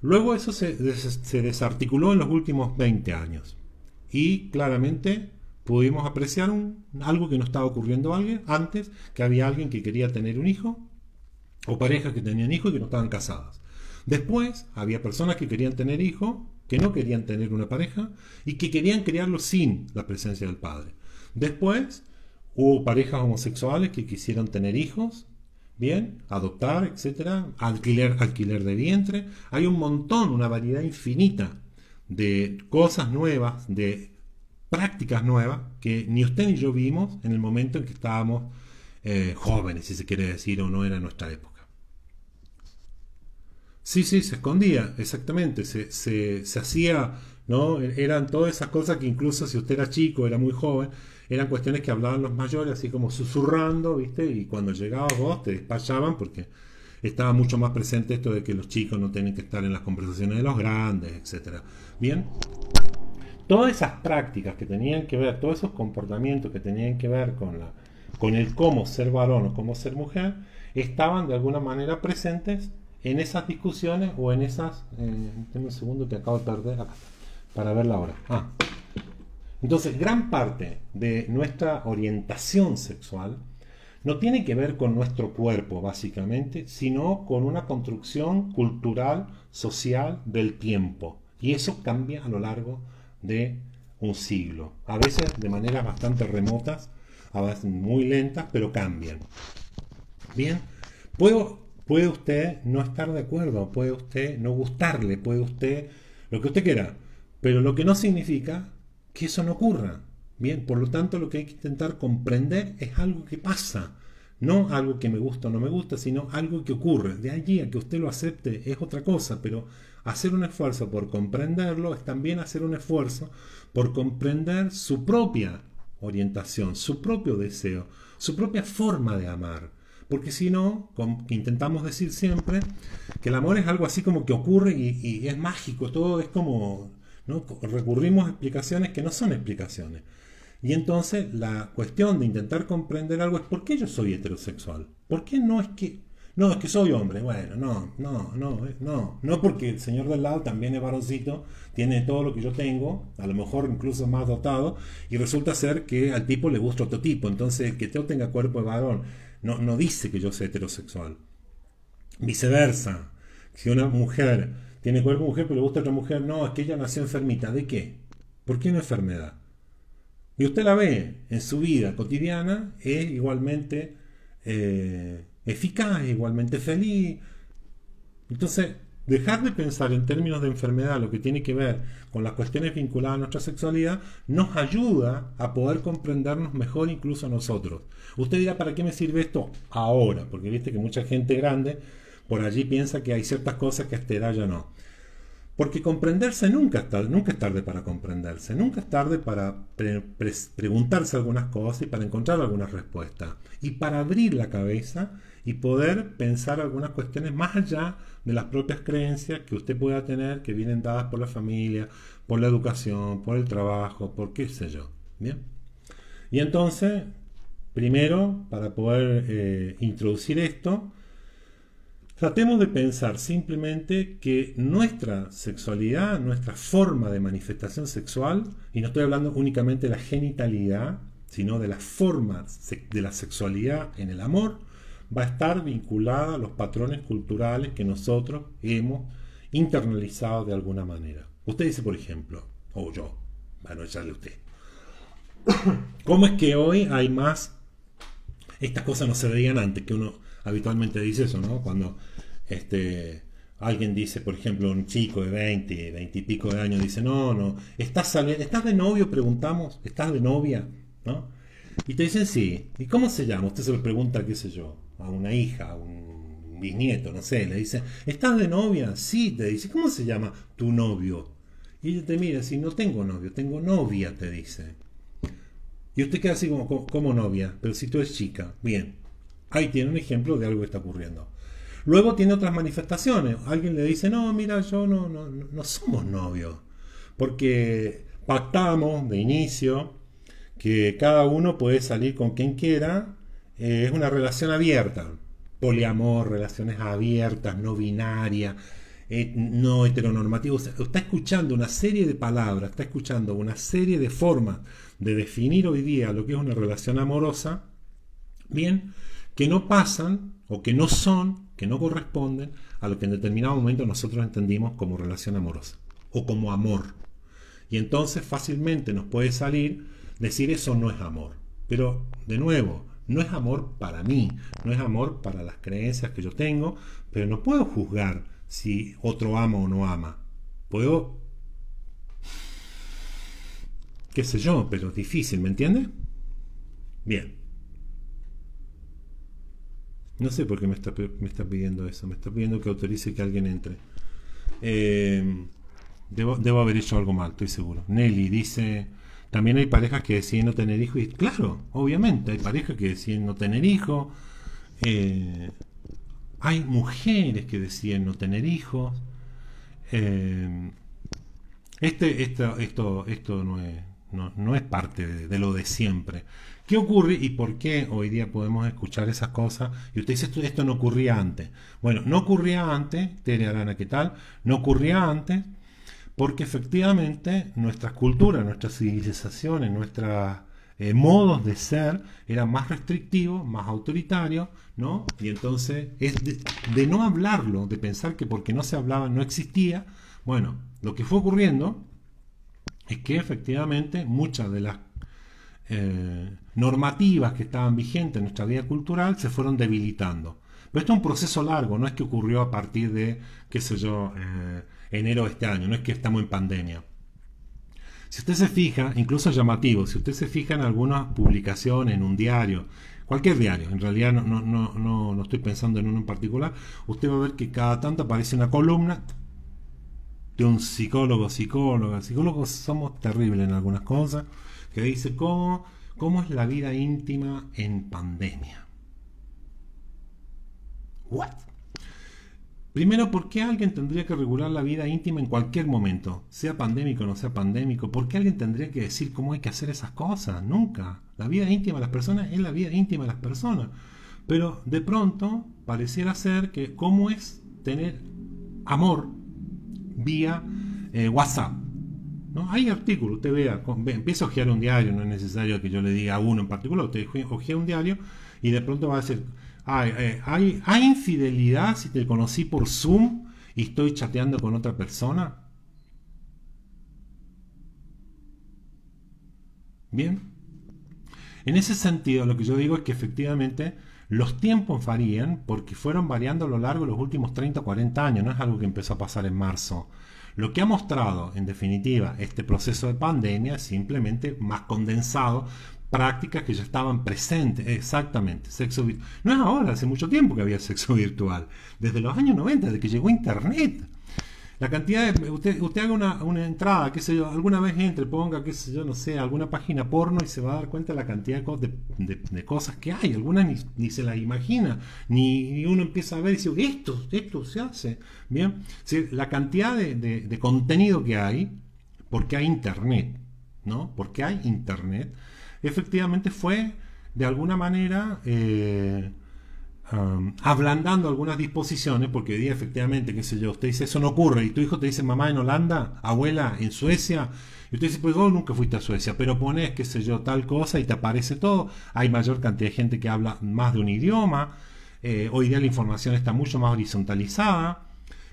Luego eso se, se desarticuló en los últimos 20 años. Y claramente pudimos apreciar algo que no estaba ocurriendo alguien, antes, que había alguien que quería tener un hijo, o parejas que tenían hijos y que no estaban casadas. Después había personas que querían tener hijos, que no querían tener una pareja y que querían criarlo sin la presencia del padre. Después hubo parejas homosexuales que quisieron tener hijos, bien, adoptar, etcétera, alquiler, alquiler de vientre. Hay un montón, una variedad infinita de cosas nuevas, de prácticas nuevas que ni usted ni yo vimos en el momento en que estábamos eh, jóvenes, si se quiere decir, o no era nuestra época. Sí, sí, se escondía, exactamente, se, se, hacía, ¿no? Eran todas esas cosas que incluso si usted era chico, era muy joven, eran cuestiones que hablaban los mayores, así como susurrando, ¿viste? Y cuando llegabas vos te despachaban porque estaba mucho más presente esto de que los chicos no tienen que estar en las conversaciones de los grandes, etcétera. Bien todas esas prácticas que tenían que ver, todos esos comportamientos que tenían que ver con, la, con el cómo ser varón o cómo ser mujer, estaban de alguna manera presentes en esas discusiones o en esas... Eh, tengo un segundo que acabo de perder para ver la hora. Ah. Entonces, gran parte de nuestra orientación sexual no tiene que ver con nuestro cuerpo, básicamente, sino con una construcción cultural, social del tiempo. Y eso cambia a lo largo de de un siglo. A veces de maneras bastante remotas, a veces muy lentas, pero cambian. Bien, puede usted no estar de acuerdo, puede usted no gustarle, puede usted lo que usted quiera, pero lo que no significa que eso no ocurra. Bien, por lo tanto lo que hay que intentar comprender es algo que pasa, no algo que me gusta o no me gusta, sino algo que ocurre. De allí a que usted lo acepte es otra cosa, pero Hacer un esfuerzo por comprenderlo es también hacer un esfuerzo por comprender su propia orientación, su propio deseo, su propia forma de amar. Porque si no, intentamos decir siempre, que el amor es algo así como que ocurre y, es mágico, todo es como, ¿no? recurrimos a explicaciones que no son explicaciones. Y entonces la cuestión de intentar comprender algo es por qué yo soy heterosexual. ¿Por qué no es que no, es que soy hombre. Bueno, no, no, no, eh, no. No porque el señor del lado también es varoncito, tiene todo lo que yo tengo, a lo mejor incluso más dotado, y resulta ser que al tipo le gusta otro tipo. Entonces, que yo tenga cuerpo de varón no, no dice que yo sea heterosexual. Viceversa, si una mujer tiene cuerpo de mujer pero le gusta otra mujer, no, es que ella nació enfermita. ¿De qué? ¿Por qué una enfermedad? Y usted la ve en su vida cotidiana, es igualmente eh, eficaz, igualmente feliz. Entonces, dejar de pensar en términos de enfermedad, lo que tiene que ver con las cuestiones vinculadas a nuestra sexualidad, nos ayuda a poder comprendernos mejor incluso a nosotros. Usted dirá, ¿para qué me sirve esto ahora? Porque viste que mucha gente grande por allí piensa que hay ciertas cosas que a edad ya no. Porque comprenderse nunca es tarde, nunca es tarde para comprenderse, nunca es tarde para preguntarse algunas cosas y para encontrar algunas respuestas. Y para abrir la cabeza y poder pensar algunas cuestiones más allá de las propias creencias que usted pueda tener, que vienen dadas por la familia, por la educación, por el trabajo, por qué sé yo. Bien. Y entonces, primero, para poder eh, introducir esto, Tratemos de pensar simplemente que nuestra sexualidad, nuestra forma de manifestación sexual, y no estoy hablando únicamente de la genitalidad, sino de la forma de la sexualidad en el amor, va a estar vinculada a los patrones culturales que nosotros hemos internalizado de alguna manera. Usted dice, por ejemplo, o yo, bueno no echarle usted, ¿cómo es que hoy hay más? Estas cosas no se veían antes, que uno habitualmente dice eso, ¿no? Cuando este, alguien dice, por ejemplo, un chico de 20, 20 y pico de años, dice, no, no, ¿estás, ¿estás de novio? Preguntamos, ¿estás de novia? ¿No? Y te dicen, sí. ¿Y cómo se llama? Usted se lo pregunta, qué sé yo a una hija, a un bisnieto, no sé, le dice, ¿estás de novia? Sí, te dice, ¿cómo se llama tu novio? Y ella te mira si no tengo novio, tengo novia, te dice. Y usted queda así como, como, novia, pero si tú eres chica, bien. Ahí tiene un ejemplo de algo que está ocurriendo. Luego tiene otras manifestaciones. Alguien le dice, no, mira, yo no, no, no somos novios. Porque pactamos de inicio que cada uno puede salir con quien quiera eh, es una relación abierta, poliamor, relaciones abiertas, no binaria, eh, no heteronormativas. está escuchando una serie de palabras, está escuchando una serie de formas de definir hoy día lo que es una relación amorosa, bien, que no pasan o que no son, que no corresponden a lo que en determinado momento nosotros entendimos como relación amorosa o como amor. Y entonces fácilmente nos puede salir decir eso no es amor. Pero de nuevo, no es amor para mí, no es amor para las creencias que yo tengo, pero no puedo juzgar si otro ama o no ama. Puedo, qué sé yo, pero es difícil, ¿me entiendes? Bien. No sé por qué me está, me está pidiendo eso, me está pidiendo que autorice que alguien entre. Eh, debo haber hecho algo mal, estoy seguro. Nelly dice... También hay parejas que deciden no tener hijos claro, obviamente, hay parejas que deciden no tener hijos. Eh, hay mujeres que deciden no tener hijos. Eh, este, esto, esto, esto no, es, no, es parte de, lo de siempre. ¿Qué ocurre y por qué hoy día podemos escuchar esas cosas? Y usted dice, esto, esto no ocurría antes. Bueno, no ocurría antes, Tere Arana, ¿qué tal? No ocurría antes porque efectivamente nuestras culturas, nuestras civilizaciones, nuestros eh, modos de ser eran más restrictivos, más autoritarios, ¿no? Y entonces es de, no hablarlo, de pensar que porque no se hablaba no existía, bueno, lo que fue ocurriendo es que efectivamente muchas de las eh, normativas que estaban vigentes en nuestra vida cultural se fueron debilitando. Pero esto es un proceso largo, no es que ocurrió a partir de, qué sé yo, eh, enero de este año, no es que estamos en pandemia. Si usted se fija, incluso llamativo, si usted se fija en alguna publicación, en un diario, cualquier diario, en realidad no, no, estoy pensando en uno en particular, usted va a ver que cada tanto aparece una columna de un psicólogo, psicóloga, psicólogos somos terribles en algunas cosas, que dice cómo, cómo es la vida íntima en pandemia. ¿What? Primero, ¿por qué alguien tendría que regular la vida íntima en cualquier momento? Sea pandémico o no sea pandémico, ¿por qué alguien tendría que decir cómo hay que hacer esas cosas? Nunca. La vida íntima de las personas es la vida íntima de las personas. Pero de pronto pareciera ser que cómo es tener amor vía eh, WhatsApp. ¿No? Hay artículos, usted vea, empieza a ojear un diario, no es necesario que yo le diga a uno en particular, usted ojea un diario y de pronto va a decir eh, hay, ¿Hay infidelidad si te conocí por Zoom y estoy chateando con otra persona? Bien. En ese sentido, lo que yo digo es que efectivamente los tiempos varían porque fueron variando a lo largo de los últimos 30 o 40 años, no es algo que empezó a pasar en marzo. Lo que ha mostrado, en definitiva, este proceso de pandemia es simplemente más condensado prácticas que ya estaban presentes, exactamente, sexo virtual. No es ahora, hace mucho tiempo que había sexo virtual, desde los años 90, desde que llegó Internet. La cantidad de... Usted, usted haga una, entrada, qué sé yo, alguna vez entre, ponga, qué sé yo, no sé, alguna página porno y se va a dar cuenta de la cantidad de, cosas que hay. Algunas ni, se las imagina, ni, uno empieza a ver y dice, esto, esto se hace. Bien, la cantidad de, de contenido que hay, porque hay Internet, ¿no? Porque hay Internet efectivamente fue de alguna manera eh, ablandando algunas disposiciones, porque hoy día efectivamente, qué sé yo, usted dice, eso no ocurre, y tu hijo te dice, mamá en Holanda, abuela en Suecia, y usted dice, pues vos nunca fuiste a Suecia, pero pones, qué sé yo, tal cosa y te aparece todo, hay mayor cantidad de gente que habla más de un idioma, eh, hoy día la información está mucho más horizontalizada,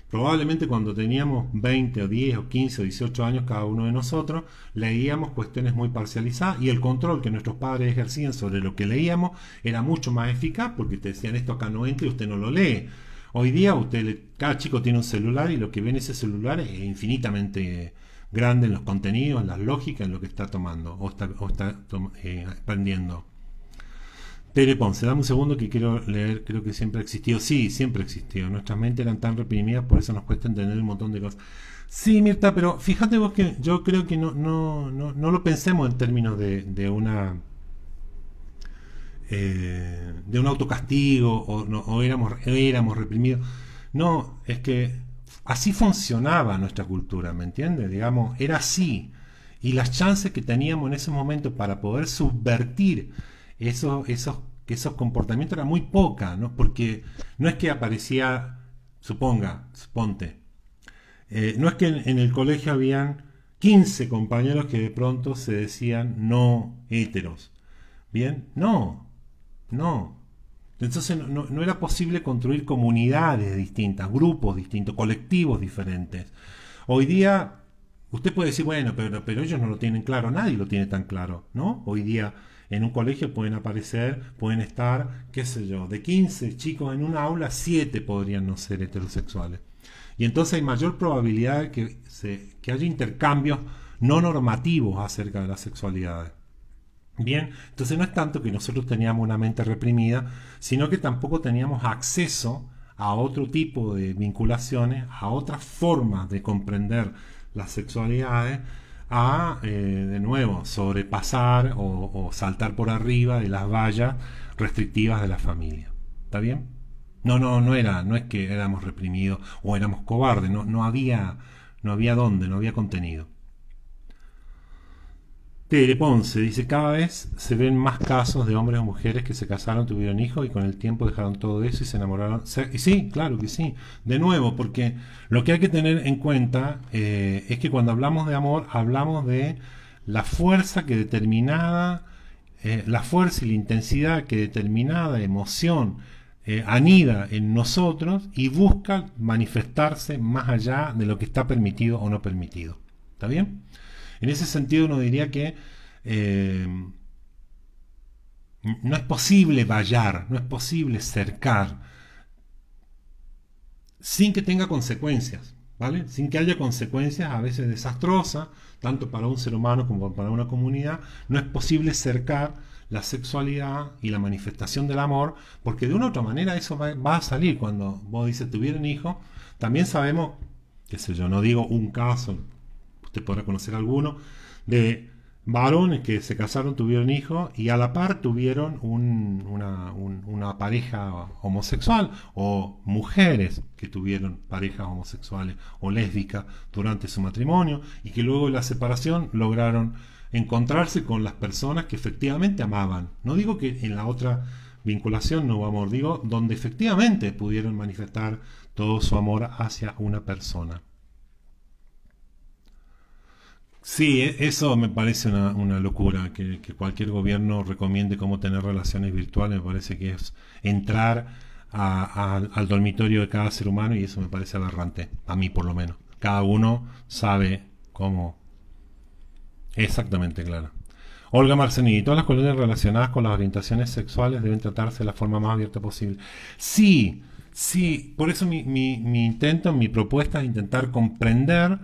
Probablemente cuando teníamos 20 o 10 o 15 o 18 años cada uno de nosotros, leíamos cuestiones muy parcializadas y el control que nuestros padres ejercían sobre lo que leíamos era mucho más eficaz porque te decían esto acá no entra y usted no lo lee. Hoy día usted, cada chico tiene un celular y lo que ve en ese celular es infinitamente grande en los contenidos, en las lógicas, en lo que está tomando o está, eh, aprendiendo. Tere Ponce, dame un segundo que quiero leer, creo que siempre existió. Sí, siempre existió. Nuestras mentes eran tan reprimidas, por eso nos cuesta entender un montón de cosas. Sí, Mirta, pero fíjate vos que yo creo que no, no, lo pensemos en términos de, una eh, de un autocastigo o, éramos, éramos reprimidos. No, es que así funcionaba nuestra cultura, ¿me entiendes? Digamos, era así. Y las chances que teníamos en ese momento para poder subvertir esos, esos que esos comportamientos eran muy pocas, ¿no? Porque no es que aparecía, suponga, suponte, eh, no es que en, el colegio habían 15 compañeros que de pronto se decían no héteros. Bien, no, no. Entonces no, no era posible construir comunidades distintas, grupos distintos, colectivos diferentes. Hoy día Usted puede decir, bueno, pero, pero ellos no lo tienen claro, nadie lo tiene tan claro, ¿no? Hoy día en un colegio pueden aparecer, pueden estar, qué sé yo, de 15 chicos en una aula, 7 podrían no ser heterosexuales. Y entonces hay mayor probabilidad de que, se, que haya intercambios no normativos acerca de las sexualidades. Bien, entonces no es tanto que nosotros teníamos una mente reprimida, sino que tampoco teníamos acceso a otro tipo de vinculaciones, a otras formas de comprender las sexualidades a, eh, de nuevo, sobrepasar o, saltar por arriba de las vallas restrictivas de la familia. ¿Está bien? No, no, no era, no es que éramos reprimidos o éramos cobardes, no, no había, no había dónde, no había contenido. Tere Ponce dice, cada vez se ven más casos de hombres o mujeres que se casaron, tuvieron hijos y con el tiempo dejaron todo eso y se enamoraron. Y sí, claro que sí. De nuevo, porque lo que hay que tener en cuenta eh, es que cuando hablamos de amor, hablamos de la fuerza que determinada, eh, la fuerza y la intensidad que determinada emoción eh, anida en nosotros y busca manifestarse más allá de lo que está permitido o no permitido. ¿Está bien? En ese sentido uno diría que eh, no es posible vallar, no es posible cercar sin que tenga consecuencias, ¿vale? Sin que haya consecuencias a veces desastrosas, tanto para un ser humano como para una comunidad, no es posible cercar la sexualidad y la manifestación del amor, porque de una u otra manera eso va, a salir cuando vos dices tuvieron hijo, también sabemos, qué sé yo, no digo un caso, podrá conocer alguno, de varones que se casaron, tuvieron hijos y a la par tuvieron una, pareja homosexual o mujeres que tuvieron parejas homosexuales o lésbicas durante su matrimonio y que luego de la separación lograron encontrarse con las personas que efectivamente amaban. No digo que en la otra vinculación no hubo amor, digo donde efectivamente pudieron manifestar todo su amor hacia una persona. Sí, e, eso me parece una, una locura, que, cualquier gobierno recomiende cómo tener relaciones virtuales, me parece que es entrar al dormitorio de cada ser humano y eso me parece aberrante, a mí por lo menos. Cada uno sabe cómo. Exactamente, Clara. Olga ¿y todas las colonias relacionadas con las orientaciones sexuales deben tratarse de la forma más abierta posible. Sí, sí, por eso mi, mi, mi intento, mi propuesta es intentar comprender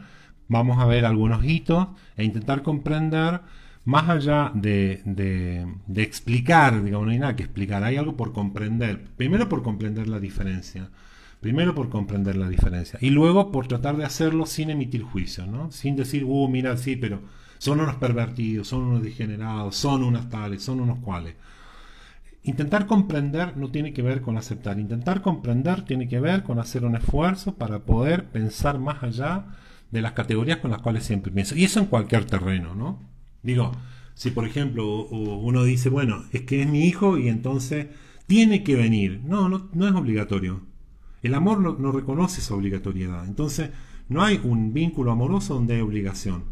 vamos a ver algunos hitos e intentar comprender más allá de, de, explicar, digamos, no hay nada que explicar, hay algo por comprender. Primero por comprender la diferencia. Primero por comprender la diferencia. Y luego por tratar de hacerlo sin emitir juicio, ¿no? Sin decir, uh, mira, sí, pero son unos pervertidos, son unos degenerados, son unas tales, son unos cuales. Intentar comprender no tiene que ver con aceptar. Intentar comprender tiene que ver con hacer un esfuerzo para poder pensar más allá de las categorías con las cuales siempre pienso. Y eso en cualquier terreno, ¿no? Digo, si por ejemplo uno dice, bueno, es que es mi hijo y entonces tiene que venir. No, no, no es obligatorio. El amor no, reconoce esa obligatoriedad. Entonces, no hay un vínculo amoroso donde hay obligación.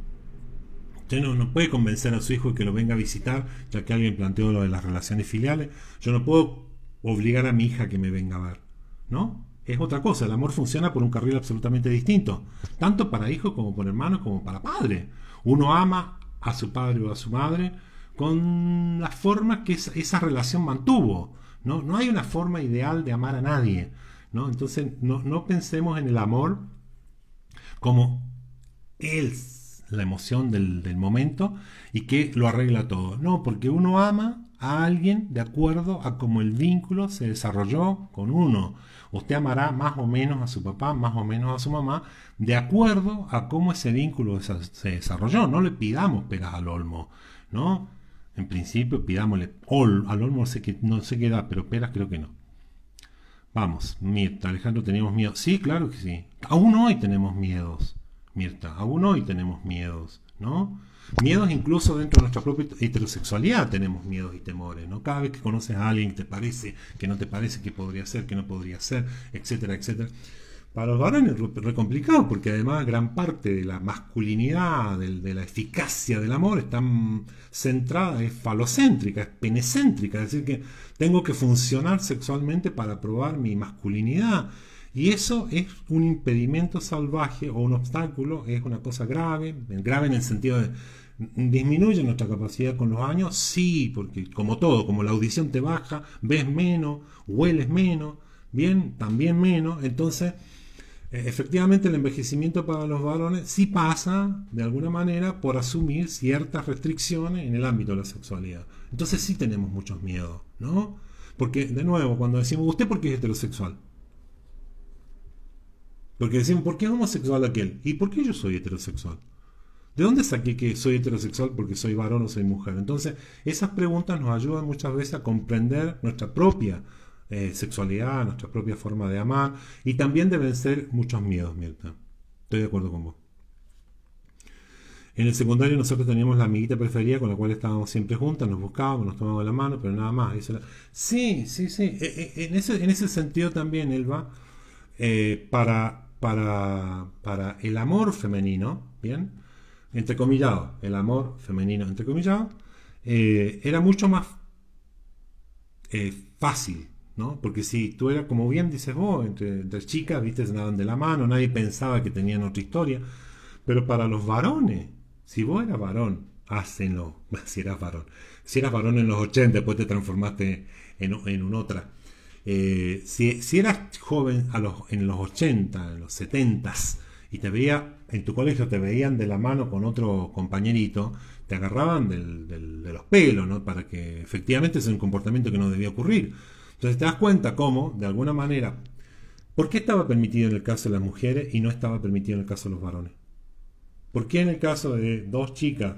Usted no, no, puede convencer a su hijo que lo venga a visitar, ya que alguien planteó lo de las relaciones filiales. Yo no puedo obligar a mi hija que me venga a ver, ¿no? es otra cosa. El amor funciona por un carril absolutamente distinto, tanto para hijo como para hermano como para padre. Uno ama a su padre o a su madre con la forma que esa, relación mantuvo. ¿no? no hay una forma ideal de amar a nadie. ¿no? Entonces no, pensemos en el amor como es la emoción del momento y que lo arregla todo. No, porque uno ama a alguien de acuerdo a cómo el vínculo se desarrolló con uno. Usted amará más o menos a su papá, más o menos a su mamá, de acuerdo a cómo ese vínculo se desarrolló. No le pidamos peras al olmo, ¿no? En principio pidámosle ol, al olmo, que, no sé qué pero peras creo que no. Vamos, Mirta, Alejandro, teníamos miedo. Sí, claro que sí. Aún hoy tenemos miedos, Mirta, aún hoy tenemos miedos, ¿no? Miedos incluso dentro de nuestra propia heterosexualidad tenemos miedos y temores, ¿no? Cada vez que conoces a alguien que te parece, que no te parece, que podría ser, que no podría ser, etcétera, etcétera. Para los varones es re complicado porque además gran parte de la masculinidad, de, de la eficacia del amor está centrada, es falocéntrica, es penecéntrica, es decir que tengo que funcionar sexualmente para probar mi masculinidad. Y eso es un impedimento salvaje o un obstáculo, es una cosa grave, grave en el sentido de ¿Disminuye nuestra capacidad con los años? Sí, porque como todo, como la audición te baja, ves menos, hueles menos, bien, también menos. Entonces, eh, efectivamente el envejecimiento para los varones sí pasa, de alguna manera, por asumir ciertas restricciones en el ámbito de la sexualidad. Entonces sí tenemos muchos miedos, ¿no? Porque, de nuevo, cuando decimos, ¿usted por qué es heterosexual? Porque decimos, ¿por qué es homosexual aquel? ¿Y por qué yo soy heterosexual? ¿De dónde saqué que soy heterosexual porque soy varón o soy mujer? Entonces, esas preguntas nos ayudan muchas veces a comprender nuestra propia eh, sexualidad, nuestra propia forma de amar y también deben ser muchos miedos, Mirta. Estoy de acuerdo con vos. En el secundario nosotros teníamos la amiguita preferida con la cual estábamos siempre juntas, nos buscábamos, nos tomábamos la mano, pero nada más. Sí, sí, sí. E, e, en ese, sentido también, Elba, eh, para el amor femenino, ¿bien? entrecomillado, el amor femenino, entrecomillado, eh, era mucho más eh, fácil, ¿no? Porque si tú eras, como bien dices vos, entre, chicas, viste, se de la mano, nadie pensaba que tenían otra historia, pero para los varones, si vos eras varón, hacenlo si eras varón, si eras varón en los 80, después te transformaste en, en un otra. Eh, si, eras joven a los, en los 80, en los 70 y te veía en tu colegio te veían de la mano con otro compañerito, te agarraban del, del, de los pelos, ¿no? Para que efectivamente es un comportamiento que no debía ocurrir. Entonces te das cuenta cómo, de alguna manera, ¿por qué estaba permitido en el caso de las mujeres y no estaba permitido en el caso de los varones? ¿Por qué en el caso de dos chicas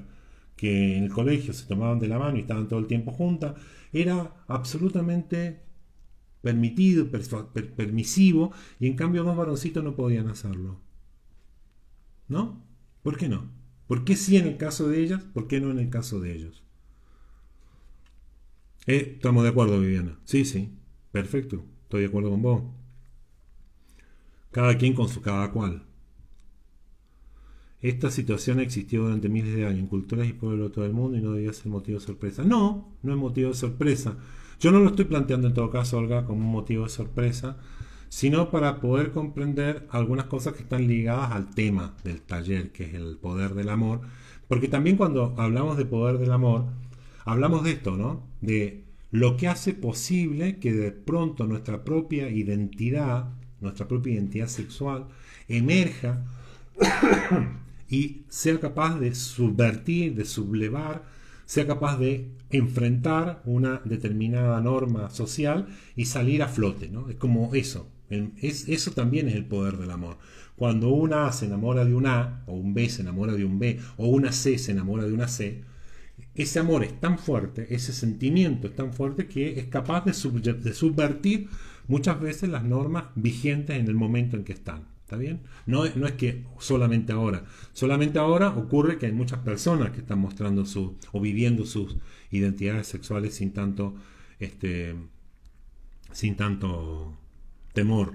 que en el colegio se tomaban de la mano y estaban todo el tiempo juntas, era absolutamente permitido, permisivo, y en cambio dos varoncitos no podían hacerlo? ¿No? ¿Por qué no? ¿Por qué sí en el caso de ellas? ¿Por qué no en el caso de ellos? Eh, estamos de acuerdo, Viviana. Sí, sí. Perfecto. Estoy de acuerdo con vos. Cada quien con su cada cual. Esta situación existió durante miles de años en culturas y pueblos de todo el mundo y no debía ser motivo de sorpresa. No, no es motivo de sorpresa. Yo no lo estoy planteando en todo caso, Olga, como un motivo de sorpresa, sino para poder comprender algunas cosas que están ligadas al tema del taller, que es el poder del amor. Porque también cuando hablamos de poder del amor, hablamos de esto, ¿no? De lo que hace posible que de pronto nuestra propia identidad, nuestra propia identidad sexual, emerja y sea capaz de subvertir, de sublevar, sea capaz de enfrentar una determinada norma social y salir a flote, ¿no? Es como eso, eso también es el poder del amor. Cuando una A se enamora de una A, o un B se enamora de un B, o una C se enamora de una C, ese amor es tan fuerte, ese sentimiento es tan fuerte que es capaz de, subvertir muchas veces las normas vigentes en el momento en que están. ¿Está bien? No, es que solamente ahora. Solamente ahora ocurre que hay muchas personas que están mostrando su, o viviendo sus identidades sexuales sin tanto, este, sin tanto temor.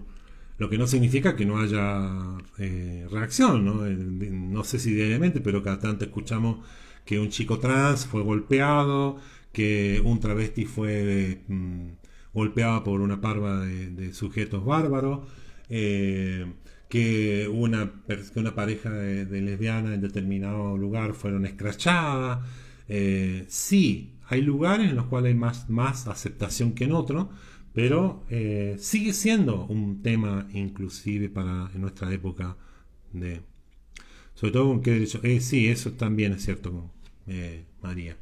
Lo que no significa que no haya eh, reacción, ¿no? Eh, no sé si diariamente, pero cada tanto escuchamos que un chico trans fue golpeado, que un travesti fue mm, golpeado por una parva de, sujetos bárbaros, eh, que, una, una pareja de, lesbianas en determinado lugar fueron escrachadas. sí, hay lugares en los cuales hay más, más aceptación que en otros. Pero eh, sigue siendo un tema inclusive para nuestra época de... Sobre todo con qué derecho... Eh, sí, eso también es cierto, eh, María.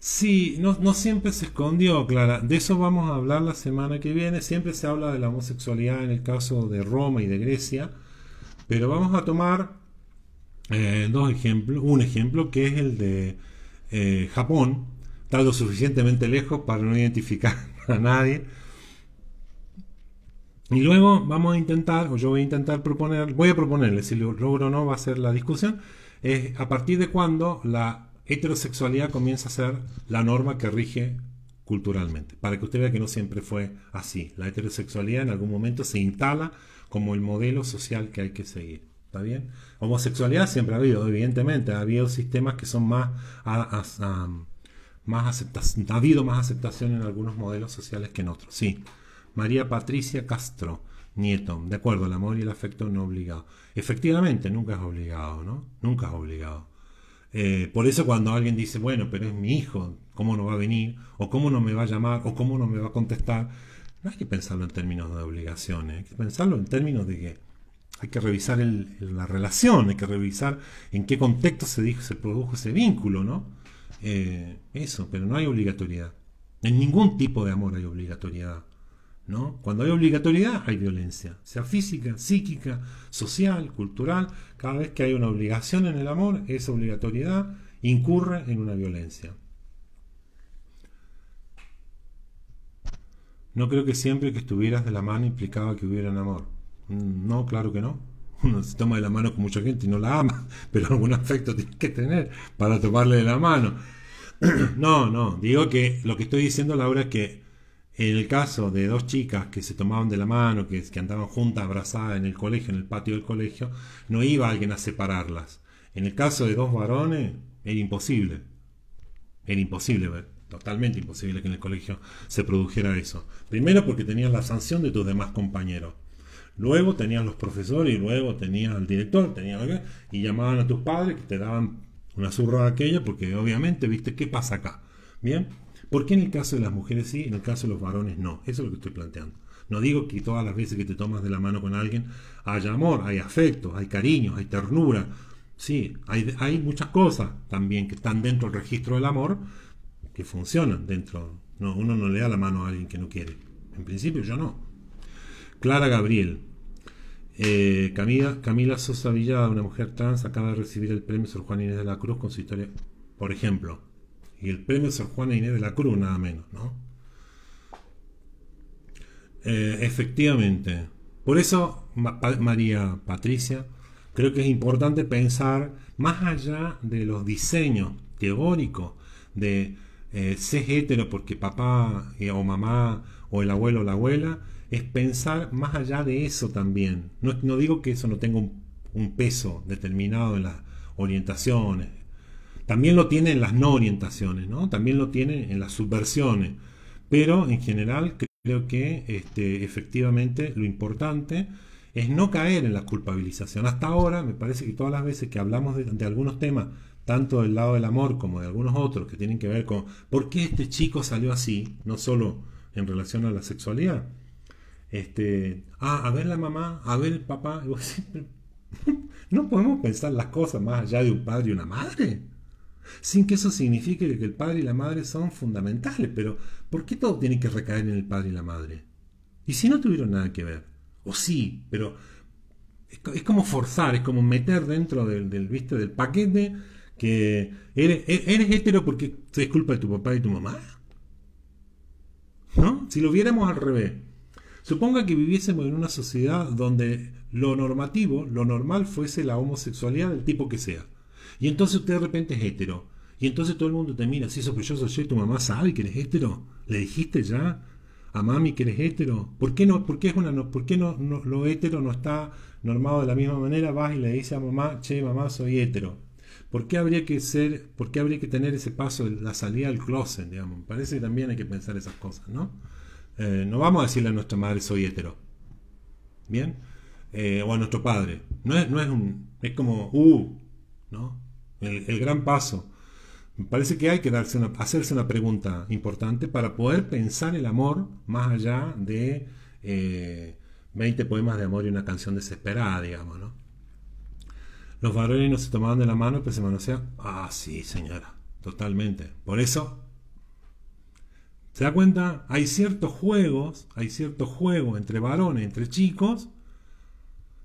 Sí, no, siempre se escondió, Clara. De eso vamos a hablar la semana que viene. Siempre se habla de la homosexualidad en el caso de Roma y de Grecia. Pero vamos a tomar dos ejemplos. Un ejemplo que es el de Japón, lo suficientemente lejos para no identificar a nadie. Y luego vamos a intentar, o yo voy a intentar proponer, voy a proponerle, si lo logro o no va a ser la discusión, es a partir de cuándo la heterosexualidad comienza a ser la norma que rige culturalmente. Para que usted vea que no siempre fue así. La heterosexualidad en algún momento se instala como el modelo social que hay que seguir. ¿Está bien? Homosexualidad siempre ha habido, evidentemente. Ha habido sistemas que son más más aceptación, ha habido más aceptación en algunos modelos sociales que en otros. Sí. María Patricia Castro, nieto. De acuerdo, el amor y el afecto no obligado. Efectivamente, nunca es obligado, ¿no? Nunca es obligado. Eh, por eso cuando alguien dice, bueno, pero es mi hijo, ¿cómo no va a venir? ¿O cómo no me va a llamar? ¿O cómo no me va a contestar? No hay que pensarlo en términos de obligaciones, ¿eh? hay que pensarlo en términos de que hay que revisar el, la relación, hay que revisar en qué contexto se, dijo, se produjo ese vínculo, ¿no? Eh, eso, pero no hay obligatoriedad. En ningún tipo de amor hay obligatoriedad. ¿no? Cuando hay obligatoriedad hay violencia, sea física, psíquica, social, cultural. Cada vez que hay una obligación en el amor, esa obligatoriedad incurre en una violencia. No creo que siempre que estuvieras de la mano implicaba que hubiera un amor. Mm, no, claro que no uno se toma de la mano con mucha gente y no la ama, pero algún afecto tiene que tener para tomarle de la mano. No, no, digo que lo que estoy diciendo, Laura, es que en el caso de dos chicas que se tomaban de la mano, que, que andaban juntas, abrazadas en el colegio, en el patio del colegio, no iba alguien a separarlas. En el caso de dos varones, era imposible. Era imposible totalmente imposible que en el colegio se produjera eso. Primero porque tenías la sanción de tus demás compañeros. Luego tenían los profesores y luego tenían al director, lo que y llamaban a tus padres que te daban una zurra aquella porque obviamente viste qué pasa acá. Bien, ¿por qué en el caso de las mujeres sí, en el caso de los varones no? Eso es lo que estoy planteando. No digo que todas las veces que te tomas de la mano con alguien haya amor, hay afecto, hay cariño, hay ternura. Sí, hay, muchas cosas también que están dentro del registro del amor que funcionan dentro. No, uno no le da la mano a alguien que no quiere. En principio yo no. Clara Gabriel. Eh, Camila, Sosa Villada, una mujer trans, acaba de recibir el premio Sor Juana Inés de la Cruz con su historia, por ejemplo. Y el premio Sor Juana Inés de la Cruz, nada menos, ¿no? Eh, efectivamente. Por eso, María Patricia, creo que es importante pensar más allá de los diseños teóricos de eh, ser porque papá eh, o mamá o el abuelo o la abuela, es pensar más allá de eso también. No, no digo que eso no tenga un, peso determinado en las orientaciones. También lo tiene en las no orientaciones, ¿no? También lo tiene en las subversiones. Pero en general creo que este, efectivamente lo importante es no caer en la culpabilización. Hasta ahora me parece que todas las veces que hablamos de, de algunos temas, tanto del lado del amor como de algunos otros que tienen que ver con por qué este chico salió así, no solo en relación a la sexualidad, este, ah, a ver la mamá, a ver el papá. no podemos pensar las cosas más allá de un padre y una madre. Sin que eso signifique que el padre y la madre son fundamentales, pero ¿por qué todo tiene que recaer en el padre y la madre? ¿Y si no tuvieron nada que ver? O sí, pero es, como forzar, es como meter dentro del, del, ¿viste? del paquete que eres, e, eres hétero porque es culpa de tu papá y tu mamá. ¿No? Si lo viéramos al revés, Suponga que viviésemos en una sociedad donde lo normativo, lo normal fuese la homosexualidad del tipo que sea. Y entonces usted de repente es hetero. Y entonces todo el mundo te mira así sospechoso, oye, ¿tu mamá sabe que eres hetero? ¿Le dijiste ya a mami que eres hetero? ¿Por qué no, por qué es una, no, por qué no, lo hetero no está normado de la misma manera? Vas y le dices a mamá, che, mamá, soy hetero. ¿Por qué habría que ser, por qué habría que tener ese paso, la salida al closet, digamos? Me parece que también hay que pensar esas cosas, ¿no? Eh, no vamos a decirle a nuestra madre soy hetero. ¿Bien? Eh, o a nuestro padre. No es, no es un. Es como, uh, ¿no? El, gran paso. Me parece que hay que darse hacerse una pregunta importante para poder pensar el amor más allá de 20 eh, poemas de amor y una canción desesperada, digamos, ¿no? Los varones no se tomaban de la mano, pero se manoseaban. Ah, sí, señora, totalmente. Por eso ¿Se da cuenta? Hay ciertos juegos, hay ciertos juegos entre varones, entre chicos,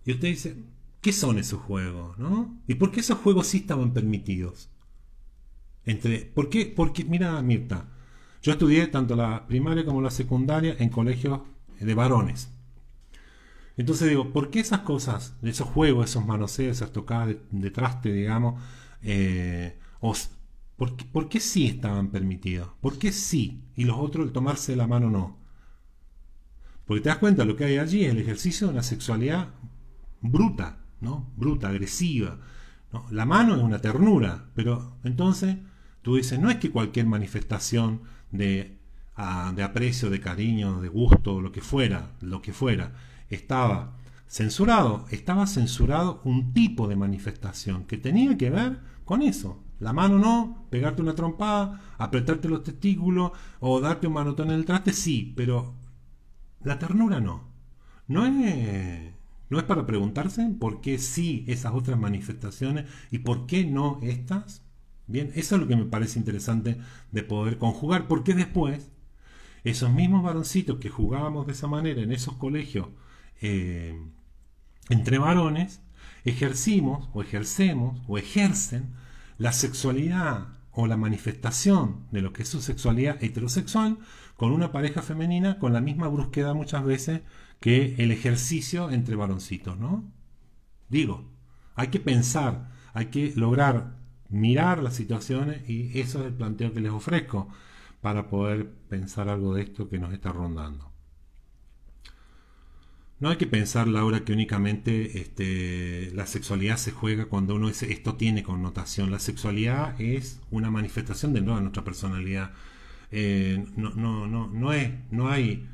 y usted dice, ¿qué son esos juegos? ¿no? ¿Y por qué esos juegos sí estaban permitidos? Entre, ¿Por qué? Porque, mira, Mirta, yo estudié tanto la primaria como la secundaria en colegios de varones. Entonces digo, ¿por qué esas cosas, esos juegos, esos manoseos, esas tocadas de, traste, digamos, eh, ¿Por qué, sí estaban permitidos? ¿Por qué sí? Y los otros el tomarse la mano no. Porque te das cuenta, lo que hay allí el ejercicio de una sexualidad bruta, ¿no? Bruta, agresiva. La mano es una ternura, pero entonces tú dices, no es que cualquier manifestación de, ah, de aprecio, de cariño, de gusto, lo que fuera, lo que fuera, estaba censurado. Estaba censurado un tipo de manifestación que tenía que ver con eso, la mano no, pegarte una trompada, apretarte los testículos o darte un manotón en el traste, sí, pero la ternura no. No es, no es para preguntarse por qué sí esas otras manifestaciones y por qué no estas. Bien, eso es lo que me parece interesante de poder conjugar, porque después esos mismos varoncitos que jugábamos de esa manera en esos colegios eh, entre varones, ejercimos o ejercemos o ejercen la sexualidad o la manifestación de lo que es su sexualidad heterosexual con una pareja femenina con la misma brusquedad muchas veces que el ejercicio entre varoncitos, ¿no? Digo, hay que pensar, hay que lograr mirar las situaciones y eso es el planteo que les ofrezco para poder pensar algo de esto que nos está rondando. No hay que pensar, Laura, que únicamente este, la sexualidad se juega cuando uno dice esto tiene connotación. La sexualidad es una manifestación de nuestra personalidad. Eh, no, no, no, no, es, no hay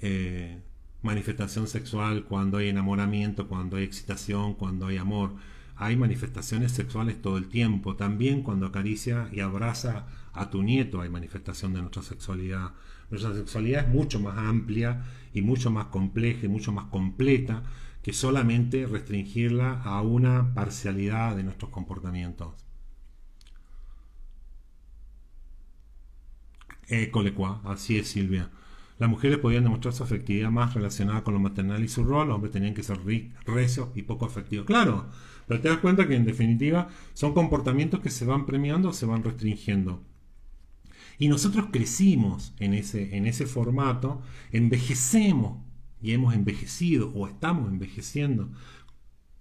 eh, manifestación sexual cuando hay enamoramiento, cuando hay excitación, cuando hay amor. Hay manifestaciones sexuales todo el tiempo. También cuando acaricia y abraza a tu nieto hay manifestación de nuestra sexualidad. Nuestra sexualidad es mucho más amplia y mucho más compleja y mucho más completa que solamente restringirla a una parcialidad de nuestros comportamientos. École eh, así es Silvia. Las mujeres podían demostrar su afectividad más relacionada con lo maternal y su rol, los hombres tenían que ser recios y poco afectivos. Claro, pero te das cuenta que en definitiva son comportamientos que se van premiando o se van restringiendo. Y nosotros crecimos en ese, en ese formato, envejecemos y hemos envejecido o estamos envejeciendo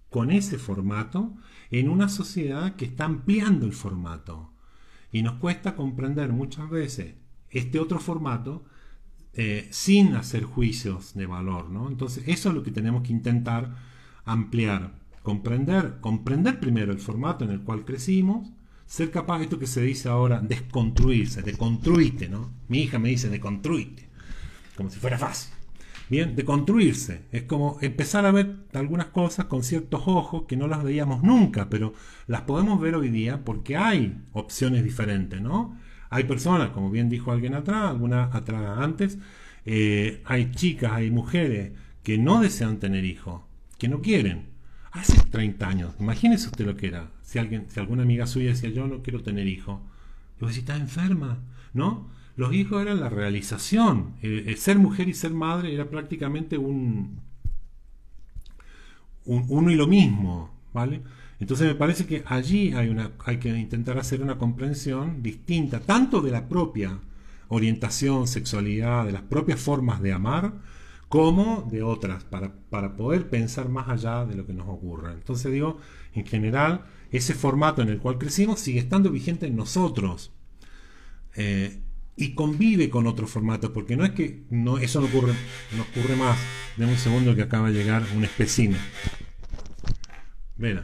con ese formato en una sociedad que está ampliando el formato. Y nos cuesta comprender muchas veces este otro formato eh, sin hacer juicios de valor. ¿no? Entonces eso es lo que tenemos que intentar ampliar, comprender, comprender primero el formato en el cual crecimos ser capaz, esto que se dice ahora, desconstruirse, deconstruirte, ¿no? Mi hija me dice deconstruirte, como si fuera fácil. Bien, deconstruirse, es como empezar a ver algunas cosas con ciertos ojos que no las veíamos nunca, pero las podemos ver hoy día porque hay opciones diferentes, ¿no? Hay personas, como bien dijo alguien atrás, alguna atrás antes, eh, hay chicas, hay mujeres que no desean tener hijos, que no quieren. Hace 30 años, imagínese usted lo que era, si, alguien, alguna amiga suya decía, yo no quiero tener hijos yo decía, está enferma, ¿no? Los hijos eran la realización. El, eh, eh, ser mujer y ser madre era prácticamente un, uno y lo mismo, ¿vale? Entonces me parece que allí hay, una, hay que intentar hacer una comprensión distinta, tanto de la propia orientación, sexualidad, de las propias formas de amar, como de otras, para, para, poder pensar más allá de lo que nos ocurra. Entonces digo, en general, ese formato en el cual crecimos sigue estando vigente en nosotros. Eh, y convive con otros formatos, porque no es que no, eso no ocurre, no ocurre más. de un segundo que acaba de llegar un especino Mira.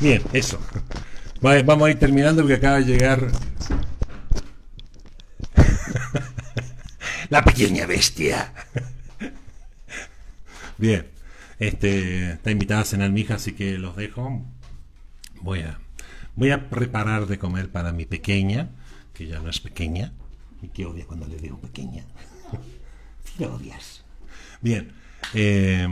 Bien, eso. vamos a ir terminando porque acaba de llegar la pequeña bestia. Bien, este está invitada a cenar mi hija, así que los dejo. Voy a, voy a preparar de comer para mi pequeña, que ya no es pequeña, y que odia cuando le digo pequeña. qué odias. Bien, eh,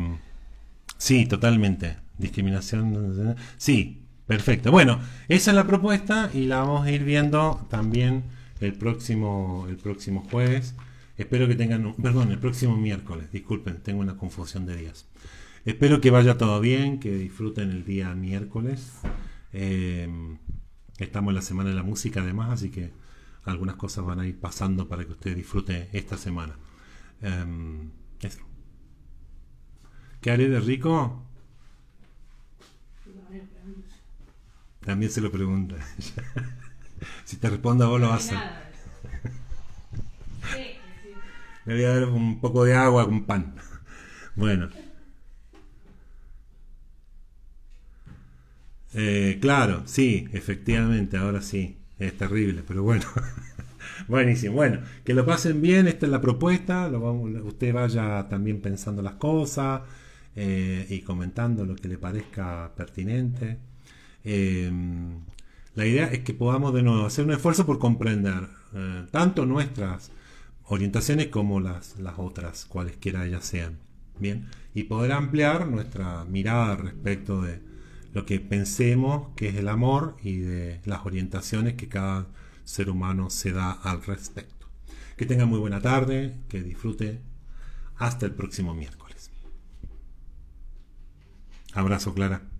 sí, totalmente discriminación. Sí, perfecto. Bueno, esa es la propuesta y la vamos a ir viendo también el próximo, el próximo jueves. Espero que tengan, perdón, el próximo miércoles, disculpen, tengo una confusión de días. Espero que vaya todo bien, que disfruten el día miércoles. Em, estamos en la semana de la música además, así que algunas cosas van a ir pasando para que ustedes disfruten esta semana. Em, eso. ¿Qué haré de rico? También se lo pregunta. si te respondo a vos lo haces? Le voy a dar un poco de agua con pan. Bueno. Eh, claro, sí, efectivamente, ahora sí. Es terrible, pero bueno. Buenísimo. Bueno, que lo pasen bien. Esta es la propuesta. Lo vamos, usted vaya también pensando las cosas eh, y comentando lo que le parezca pertinente. Em, la idea es que podamos de nuevo hacer un esfuerzo por comprender eh, tanto nuestras orientaciones como las, las otras, cualesquiera ellas sean. Bien, y poder ampliar nuestra mirada respecto de lo que pensemos que es el amor y de las orientaciones que cada ser humano se da al respecto. Que tenga muy buena tarde, que disfrute. Hasta el próximo miércoles. Abrazo, Clara.